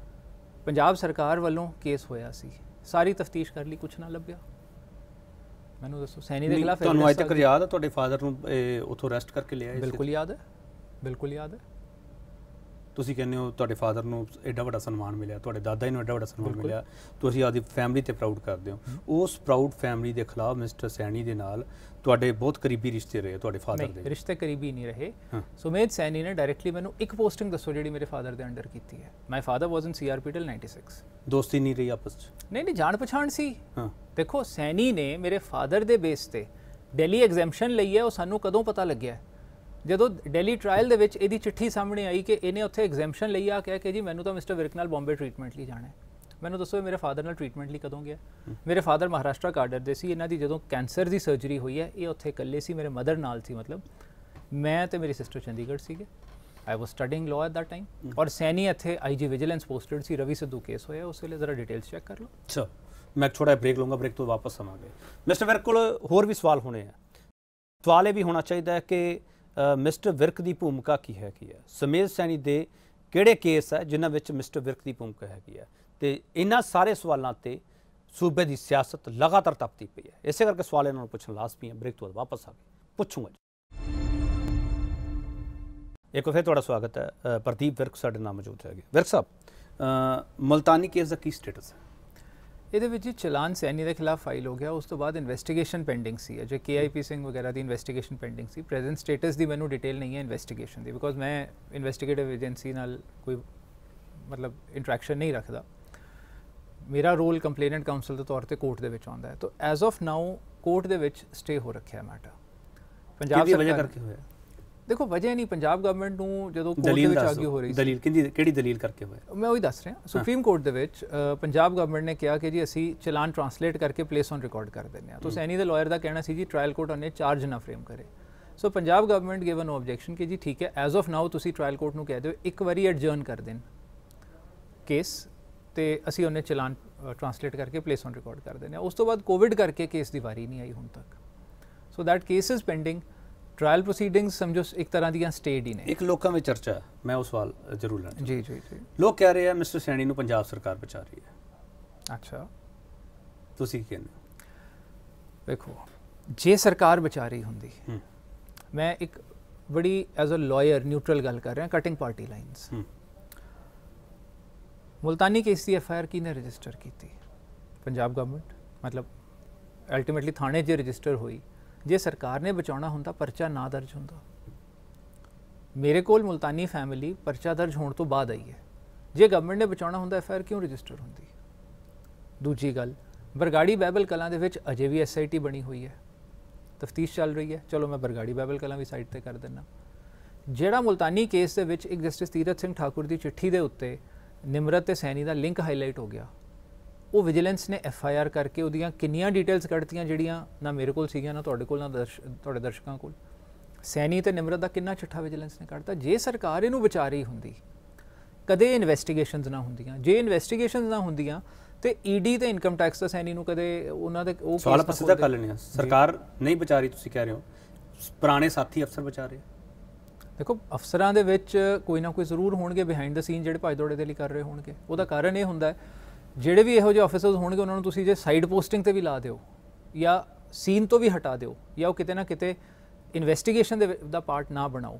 ਪੰਜਾਬ ਸਰਕਾਰ ਵੱਲੋਂ ਕੇਸ ਹੋਇਆ ਸੀ ਸਾਰੀ ਤਫਤੀਸ਼ ਕਰ ਲਈ ਕੁਝ ਨਾ ਲੱਭਿਆ ਮੈਨੂੰ ਦੱਸੋ ਸੈਣੀ ਦੇ ਖਿਲਾਫ ਤੁਹਾਨੂੰ ਅਜੇ ਤੱਕ ਯਾਦ ਹੈ ਤੁਹਾਡੇ ਫਾਦਰ ਨੂੰ ਉਥੋਂ ਅਰੈਸਟ ਕਰਕੇ ਲਿਆਏ ਬਿਲਕੁਲ ਯਾਦ ਹੈ ਬਿਲਕੁਲ ਯਾਦ ਹੈ ਤੁਸੀਂ ਕਹਿੰਦੇ ਹੋ ਤੁਹਾਡੇ ਫਾਦਰ ਨੂੰ ਐਡਾ ਵੱਡਾ ਸਨਮਾਨ ਮਿਲਿਆ ਤੁਹਾਡੇ ਦਾਦਾ ਜੀ ਨੂੰ ਐਡਾ ਵੱਡਾ ਸਨਮਾਨ ਮਿਲਿਆ ਤੁਸੀਂ ਆਪਦੀ ਫੈਮਿਲੀ ਤੇ ਪ੍ਰਾਊਡ ਕਰਦੇ ਹੋ ਉਸ ਪ੍ਰਾਊਡ ਫੈਮਿਲੀ ਦੇ ਖਿਲਾਫ ਮਿਸਟਰ ਸੈਣੀ ਦੇ ਨਾਲ ਤੁਹਾਡੇ ਬਹੁਤ ਕਰੀਬੀ ਰਿਸ਼ਤੇ ਰਹੇ ਤੁਹਾਡੇ ਫਾਦਰ ਦੇ ਨਹੀਂ ਰਿਸ਼ਤੇ ਕਰੀਬੀ ਨਹੀਂ ਰਹੇ ਸੁਮੇਧ ਸੈਣੀ ਨੇ ਡਾਇਰੈਕਟਲੀ ਮੈਨੂੰ ਇੱਕ ਪੋਸਟਿੰਗ ਦੱਸੋ ਜਿਹੜੀ ਮੇਰੇ ਫਾਦਰ ਦੇ ਅੰਡਰ ਕੀਤੀ ਹੈ my father was in CRP ਟਲ 96 ਦੋਸਤੀ ਨਹੀਂ ਰਹੀ ਆਪਸ ਵਿੱਚ ਨਹੀਂ ਨਹੀਂ ਜਾਣ ਪਛਾਣ ਸੀ ਦੇਖੋ ਸੈਣੀ ਨੇ ਮੇਰੇ ਫਾਦਰ ਦੇ ਬੇਸ ਤੇ ਦਿੱਲੀ ਐਗਜ਼ੈਂਪਸ਼ਨ ਲਈ ਹੈ ਉਹ ਸਾਨੂੰ ਕਦੋਂ ਪਤਾ ਲੱਗਿਆ ਜਦੋਂ ਦਿੱਲੀ ਟ੍ਰਾਇਲ ਦੇ ਵਿੱਚ ਇਹਦੀ ਚਿੱਠੀ ਸਾਹਮਣੇ ਆਈ ਕਿ ਇਹਨੇ ਉੱਥੇ ਐਗਜ਼ੈਂਪਸ਼ਨ ਲਈ ਆ ਕਿ ਜੀ ਮੈਨੂੰ ਤਾਂ ਮਿਸਟਰ ਵਿਰਕ ਨਾਲ ਬੰਬੇ ਟ੍ਰੀਟਮੈਂਟ ਲਈ ਜਾਣਾ ਹੈ ਮੈਨੂੰ ਦੱਸੋ ਮੇਰੇ ਫਾਦਰ ਨਾਲ ਟ੍ਰੀਟਮੈਂਟ ਲਈ ਕਦੋਂ ਗਿਆ ਮੇਰੇ ਫਾਦਰ ਮਹਾਰਾਸ਼ਟਰ ਕਾਰਡਰ ਦੇ ਸੀ ਇਹਨਾਂ ਦੀ ਜਦੋਂ ਕੈਂਸਰ ਦੀ ਸਰਜਰੀ ਹੋਈ ਹੈ ਇਹ ਉੱਥੇ ਇਕੱਲੇ ਸੀ ਮੇਰੇ ਮਦਰ ਨਾਲ ਸੀ ਮਤਲਬ ਮੈਂ ਤੇ ਮੇਰੀ ਸਿਸਟਰ ਚੰਡੀਗੜ੍ਹ ਸੀਗੇ I was studying law at that time ਔਰ ਸੈਨੀ ਇੱਥੇ ਆਈਜੀ ਵਿਜੀਲੈਂਸ ਪੋਸਟਡ ਸੀ ਰਵੀ ਸਿੱਧੂ ਕੇਸ ਹੋਇਆ ਉਸ ਵੇਲੇ ਜ਼ਰਾ ਡਿਟੇਲਸ ਚੈੱਕ ਕਰ ਲਓ ਚਲੋ ਮੈਂ ਥੋੜਾ ਬ੍ਰੇਕ ਲਵਾਂਗਾ ਬ੍ਰੇਕ ਤੋਂ ਵਾਪਸ ਆਵਾਂਗੇ ਮਿਸਟਰ ਵਿਰਕ ਕੋਲ ਹੋਰ ਵੀ ਸਵਾਲ ਹੋਣੇ ਆ ਸਵਾਲ ਇਹ ਵੀ ਹੋਣਾ ਚਾਹੀਦਾ ਹੈ ਕਿ ਮਿਸਟਰ ਵਿਰਕ ਦੀ ਭੂਮਿਕਾ ਕੀ ਹੈਗੀ ਹੈ ਸਮੇਤ ਸੈਣੀ ਦੇ ਕਿਹੜੇ ਕੇਸ ਹੈ ਜਿਨ੍ਹਾਂ ਵਿੱਚ ਮਿਸਟਰ ਵਿਰਕ ਦੀ ਭੂਮਿਕਾ ਹੈਗੀ ਹੈ ਤੇ ਇਹਨਾਂ ਸਾਰੇ ਸਵਾਲਾਂ ਤੇ ਸੂਬੇ ਦੀ ਸਿਆਸਤ ਲਗਾਤਾਰ ਤਪਦੀ ਪਈ ਹੈ ਇਸੇ ਕਰਕੇ ਸਵਾਲ ਇਹਨਾਂ ਨੂੰ ਪੁੱਛਣ ਲਾਜ਼ਮੀ ਹੈ ਬ੍ਰੇਕ ਤੋਂ ਬਾਅਦ ਵਾਪਸ ਆ ਕੇ ਪੁੱਛੂਗਾ ਇੱਕ ਵਾਰ ਫੇਰ ਤੁਹਾਡਾ ਸਵਾਗਤ ਹੈ ਪ੍ਰਦੀਪ ਵਿਰਕ ਸਾਡੇ ਨਾਲ ਮੌਜੂਦ ਹੈਗੇ ਵਿਰਕ ਸਾਹਿਬ ਮਲਤਾਨੀ ਕੇਸ ਦਾ ਕੀ ਸਟੇਟਸ ਹੈ ਇਹਦੇ ਵਿੱਚ ਚਲਾਨ ਸੈਣੀ ਦੇ ਖਿਲਾਫ ਫਾਈਲ ਹੋ ਗਿਆ ਉਸ ਤੋਂ ਬਾਅਦ ਇਨਵੈਸਟੀਗੇਸ਼ਨ ਪੈਂਡਿੰਗ ਸੀ ਜੇ ਕੇਆਈਪੀ ਸਿੰਘ ਵਗੈਰਾ ਦੀ ਇਨਵੈਸਟੀਗੇਸ਼ਨ ਪੈਂਡਿੰਗ ਸੀ ਪ੍ਰੈਜ਼ੈਂਟ ਸਟੇਟਸ ਦੀ ਮੈਨੂੰ ਡਿਟੇਲ ਨਹੀਂ ਹੈ ਇਨਵੈਸਟੀਗੇਸ਼ਨ ਦੀ ਬਿਕੋਜ਼ ਮੈਂ ਇਨਵੈਸਟੀਗੇਟਿਵ ਏਜੰਸੀ ਨਾਲ ਕੋਈ ਮਤਲਬ ਇੰਟਰੈਕਸ਼ਨ ਨਹੀਂ ਰੱਖਦਾ ਮੇਰਾ ਰੋਲ ਕੰਪਲੇਨੈਂਟ ਕਾਉਂਸਲ ਦੇ ਤੌਰ ਤੇ ਕੋਰਟ ਦੇ ਵਿੱਚ ਆਉਂਦਾ ਹੈ ਤਾਂ ਐਜ਼ ਆਫ ਨਾਓ ਕੋਰਟ ਦੇ ਵਿੱਚ ਸਟੇ ਹੋ ਰੱਖਿਆ ਮੈਟਰ ਪੰਜਾਬ ਸਰਕਾਰ ਕਰਕੇ ਹੋਇਆ ਦੇਖੋ ਵਜ੍ਹਾ ਨਹੀਂ ਪੰਜਾਬ ਗਵਰਨਮੈਂਟ ਨੂੰ ਜਦੋਂ ਕੋਰਟ ਦੇ ਵਿੱਚ ਆਗੇ ਹੋ ਰਹੀ ਸੀ ਦਲੀਲ ਕਿੰਦੀ ਕਿਹੜੀ ਦਲੀਲ ਕਰਕੇ ਹੋਇਆ ਮੈਂ ਉਹੀ ਦੱਸ ਰਿਹਾ ਸੁਪਰੀਮ ਕੋਰਟ ਦੇ ਵਿੱਚ ਪੰਜਾਬ ਗਵਰਨਮੈਂਟ ਨੇ ਕਿਹਾ ਕਿ ਜੀ ਅਸੀਂ ਚਲਾਨ ਟਰਾਂਸਲੇਟ ਕਰਕੇ ਪਲੇਸ ਔਨ ਰਿਕਾਰਡ ਕਰ ਦਿੰਦੇ ਆ ਤੁਸੀਂ ਸੈਨੀ ਦੇ ਲਾਇਰ ਦਾ ਕਹਿਣਾ ਸੀ ਜੀ ਟ੍ਰਾਇਲ ਕੋਰਟ ਉਹਨੇ ਚਾਰਜ ਨਾ ਫਰੇਮ ਕਰੇ so Punjab government given no objection ਕਿ ਜੀ ਠੀਕ ਹੈ ਐਜ਼ ਆਫ ਨਾਓ ਤੁਸੀਂ ਟ੍ਰਾਇਲ ਕੋਰਟ ਨੂੰ ਕਹਿ ਦਿਓ ਇੱਕ ਵਾਰੀ ਐਡਜਰਨ ਕਰ ਦੇਣ ਕੇਸ ਤੇ ਅਸੀਂ ਉਹਨੇ ਚਲਾਨ ਟਰਾਂਸਲੇਟ ਕਰਕੇ ਪਲੇਸ ਔਨ ਰਿਕਾਰਡ ਕਰ ਦਿੰਦੇ ਆ ਉਸ ਤੋਂ ਬਾਅਦ ਕੋਵਿਡ ਕਰਕੇ ਕੇਸ ਦੀ ਵਾਰੀ ਨਹੀਂ ਆਈ ਹੁਣ ਤੱਕ so that case is pending trial proceedings ਸਮਝੋ ਇੱਕ ਤਰ੍ਹਾਂ ਦੀਆਂ ਸਟੇਟ ਹੀ ਨੇ ਇੱਕ ਲੋਕਾਂ ਵਿੱਚ ਚਰਚਾ ਮੈਂ ਉਹ ਸਵਾਲ ਜ਼ਰੂਰ ਲੈਣਾ ਜੀ ਜੀ ਜੀ ਲੋਕ ਕਹਿ ਰਹੇ ਆ ਮਿਸਟਰ ਸੈਣੀ ਨੂੰ ਪੰਜਾਬ ਸਰਕਾਰ ਬਚਾ ਰਹੀ ਹੈ ਅੱਛਾ ਤੁਸੀਂ ਕੀ ਕਹਿੰਦੇ ਵੇਖੋ ਜੇ ਸਰਕਾਰ ਬਚਾ ਰਹੀ ਹੁੰਦੀ ਮੈਂ ਇੱਕ ਬੜੀ ਐਜ਼ ਅ ਲਾਇਰ ਨਿਊਟਰਲ ਗੱਲ ਕਰ ਰਿਹਾ cutting party lines Multani case ਦੀ ਐਫ ਆਈ ਆਰ ਕਿਨੇ ਰਜਿਸਟਰ ਕੀਤੀ ਪੰਜਾਬ ਗਵਰਨਮੈਂਟ ਮਤਲਬ ਅਲਟੀਮੇਟਲੀ ਥਾਣੇ 'ਚ ਰਜਿਸਟਰ ਹੋਈ ਜੇ ਸਰਕਾਰ ਨੇ ਬਚਾਉਣਾ ਹੁੰਦਾ ਪਰਚਾ ਨਾ ਦਰਜ ਹੁੰਦਾ ਮੇਰੇ ਕੋਲ ਮਲਤਾਨੀ ਫੈਮਿਲੀ ਪਰਚਾ ਦਰਜ ਹੋਣ ਤੋਂ ਬਾਅਦ ਆਈ ਹੈ ਜੇ ਗਵਰਨਮੈਂਟ ਨੇ ਬਚਾਉਣਾ ਹੁੰਦਾ ਐਫਆਰ ਕਿਉਂ ਰਜਿਸਟਰ ਹੁੰਦੀ ਦੂਜੀ ਗੱਲ ਬਰਗਾੜੀ ਬਾਈਬਲ ਕਲਾਂ ਦੇ ਵਿੱਚ ਅਜੇ ਵੀ ਐਸਆਈਟੀ ਬਣੀ ਹੋਈ ਹੈ ਤਫਤੀਸ਼ ਚੱਲ ਰਹੀ ਹੈ ਚਲੋ ਮੈਂ ਬਰਗਾੜੀ ਬਾਈਬਲ ਕਲਾਂ ਵੀ ਸਾਈਡ ਤੇ ਕਰ ਦਿੰਨਾ ਜਿਹੜਾ ਮਲਤਾਨੀ ਕੇਸ ਦੇ ਵਿੱਚ ਇੱਕ ਜਸਟਿਸ ਤੀਰਤ ਸਿੰਘ ਠਾਕੁਰ ਦੀ ਚਿੱਠੀ ਦੇ ਉੱਤੇ ਨਿਮਰਤ ਤੇ ਸੈਣੀ ਦਾ ਲਿੰਕ ਹਾਈਲਾਈਟ ਹੋ ਗਿਆ ਉਹ ਵਿਜੀਲੈਂਸ ਨੇ ਐਫ ਆਈ ਆਰ ਕਰਕੇ ਉਹਦੀਆਂ ਕਿੰਨੀਆਂ ਡਿਟੇਲਸ ਕੱਢਤੀਆਂ ਜਿਹੜੀਆਂ ਨਾ ਮੇਰੇ ਕੋਲ ਸੀਗੀਆਂ ਨਾ ਤੁਹਾਡੇ ਕੋਲ ਨਾ ਤੁਹਾਡੇ ਦਰਸ਼ਕਾਂ ਕੋਲ ਸੈਨੀ ਤੇ ਨਿਮਰਤ ਦਾ ਕਿੰਨਾ ਛੱਠਾ ਵਿਜੀਲੈਂਸ ਨੇ ਕੱਢਤਾ ਜੇ ਸਰਕਾਰ ਇਹਨੂੰ ਵਿਚਾਰੀ ਹੁੰਦੀ ਕਦੇ ਇਨਵੈਸਟੀਗੇਸ਼ਨਸ ਨਾ ਹੁੰਦੀਆਂ ਜੇ ਇਨਵੈਸਟੀਗੇਸ਼ਨਸ ਨਾ ਹੁੰਦੀਆਂ ਤੇ ਈਡੀ e ਤੇ ਇਨਕਮ ਟੈਕਸ ਦਾ ਸੈਨੀ ਨੂੰ ਕਦੇ ਉਹਨਾਂ ਦੇ ਉਹ ਸਵਾਲ ਆਪਾਂ ਕਰ ਲੈਣੇ ਆ ਸਰਕਾਰ ਨਹੀਂ ਵਿਚਾਰੀ ਤੁਸੀਂ ਕਹਿ ਰਹੇ ਹੋ ਪੁਰਾਣੇ ਸਾਥੀ ਅਫਸਰ ਵਿਚਾਰੇ ਦੇਖੋ ਅਫਸਰਾਂ ਦੇ ਵਿੱਚ ਕੋਈ ਨਾ ਕੋਈ ਜ਼ਰੂਰ ਹੋਣਗੇ ਬਿਹਾਈਂਡ ਦ ਸੀਨ ਜਿਹੜੇ ਭਾਜ ਦੇ ਲਈ ਕਰ ਰਹੇ ਹੋਣਗੇ ਉਹਦਾ ਕਾਰਨ ਇਹ ਹੁੰਦਾ ਹੈ ਜਿਹੜੇ ਵੀ ਇਹੋ ਜਿਹੇ ਆਫੀਸਰਸ ਹੋਣਗੇ ਉਹਨਾਂ ਨੂੰ ਤੁਸੀਂ ਜੇ ਸਾਈਡ ਪੋਸਟਿੰਗ ਤੇ ਵੀ ਲਾ ਦਿਓ ਜਾਂ ਸੀਨ ਤੋਂ ਵੀ ਹਟਾ ਦਿਓ ਜਾਂ ਉਹ ਕਿਤੇ ਨਾ ਕਿਤੇ ਇਨਵੈਸਟੀਗੇਸ਼ਨ ਦੇ ਦਾ ਪਾਰਟ ਨਾ ਬਣਾਓ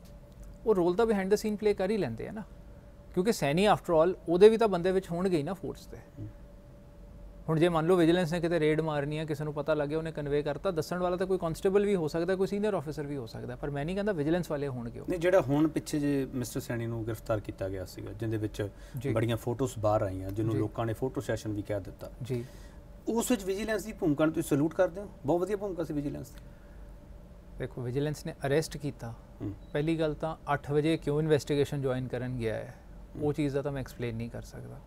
ਉਹ ਰੋਲ ਤਾਂ ਬਿਹਾਈਂਡ ਦ ਸੀਨ ਪਲੇ ਕਰ ਹੀ ਲੈਂਦੇ ਆ ਨਾ ਕਿਉਂਕਿ ਸੈਨੀ ਆਫਟਰ ਆਲ ਉਹਦੇ ਵੀ ਤਾਂ ਬੰਦੇ ਵਿੱਚ ਹੋਣਗੇ ਹੀ ਨਾ ਫੋਰਸ ਤੇ ਹੁਣ ਜੇ ਮੰਨ ਲਓ ਵਿਜੀਲੈਂਸ ਨੇ ਕਿਤੇ ਰੇਡ ਮਾਰਨੀ ਹੈ ਕਿਸੇ ਨੂੰ ਪਤਾ ਲੱਗਿਆ ਉਹਨੇ ਕਨਵੇ ਕਰਤਾ ਦੱਸਣ ਵਾਲਾ ਤਾਂ ਕੋਈ ਕਨਸਟੇਬਲ ਵੀ ਹੋ ਸਕਦਾ ਕੋਈ ਸੀਨੀਅਰ ਆਫੀਸਰ ਵੀ ਹੋ ਸਕਦਾ ਪਰ ਮੈਂ ਨਹੀਂ ਕਹਿੰਦਾ ਵਿਜੀਲੈਂਸ ਵਾਲੇ ਹੋਣਗੇ ਨਹੀਂ ਜਿਹੜਾ ਹੁਣ ਪਿੱਛੇ ਜੇ ਮਿਸਟਰ ਸੈਣੀ ਨੂੰ ਗ੍ਰਿਫਤਾਰ ਕੀਤਾ ਗਿਆ ਸੀਗਾ ਜਿੰਦੇ ਵਿੱਚ ਬੜੀਆਂ ਫੋਟੋਸ ਬਾਹਰ ਆਈਆਂ ਜਿਹਨੂੰ ਲੋਕਾਂ ਨੇ ਫੋਟੋ ਸੈਸ਼ਨ ਵੀ ਕਹਿ ਦਿੱਤਾ ਜੀ ਉਸ ਵਿੱਚ ਵਿਜੀਲੈਂਸ ਦੀ ਭੂਮਿਕਾ ਨੂੰ ਤੁਸੀਂ ਸਲੂਟ ਕਰਦੇ ਹੋ ਬਹੁਤ ਵਧੀਆ ਭੂਮਿਕਾ ਸੀ ਵਿਜੀਲੈਂਸ ਦੀ ਦੇਖੋ ਵਿਜੀਲੈਂਸ ਨੇ ਅਰੈਸਟ ਕੀਤਾ ਪਹਿਲੀ ਗੱਲ ਤਾਂ 8 ਵਜੇ ਕਿਉਂ ਇਨਵੈਸਟੀਗੇਸ਼ਨ ਜੁਆਇਨ ਕਰਨ ਗਿਆ ਹੈ ਉਹ ਚੀਜ਼ ਦਾ ਤਾਂ ਮੈਂ ਐਕਸਪਲੇਨ ਨਹੀਂ ਕਰ ਸਕਦਾ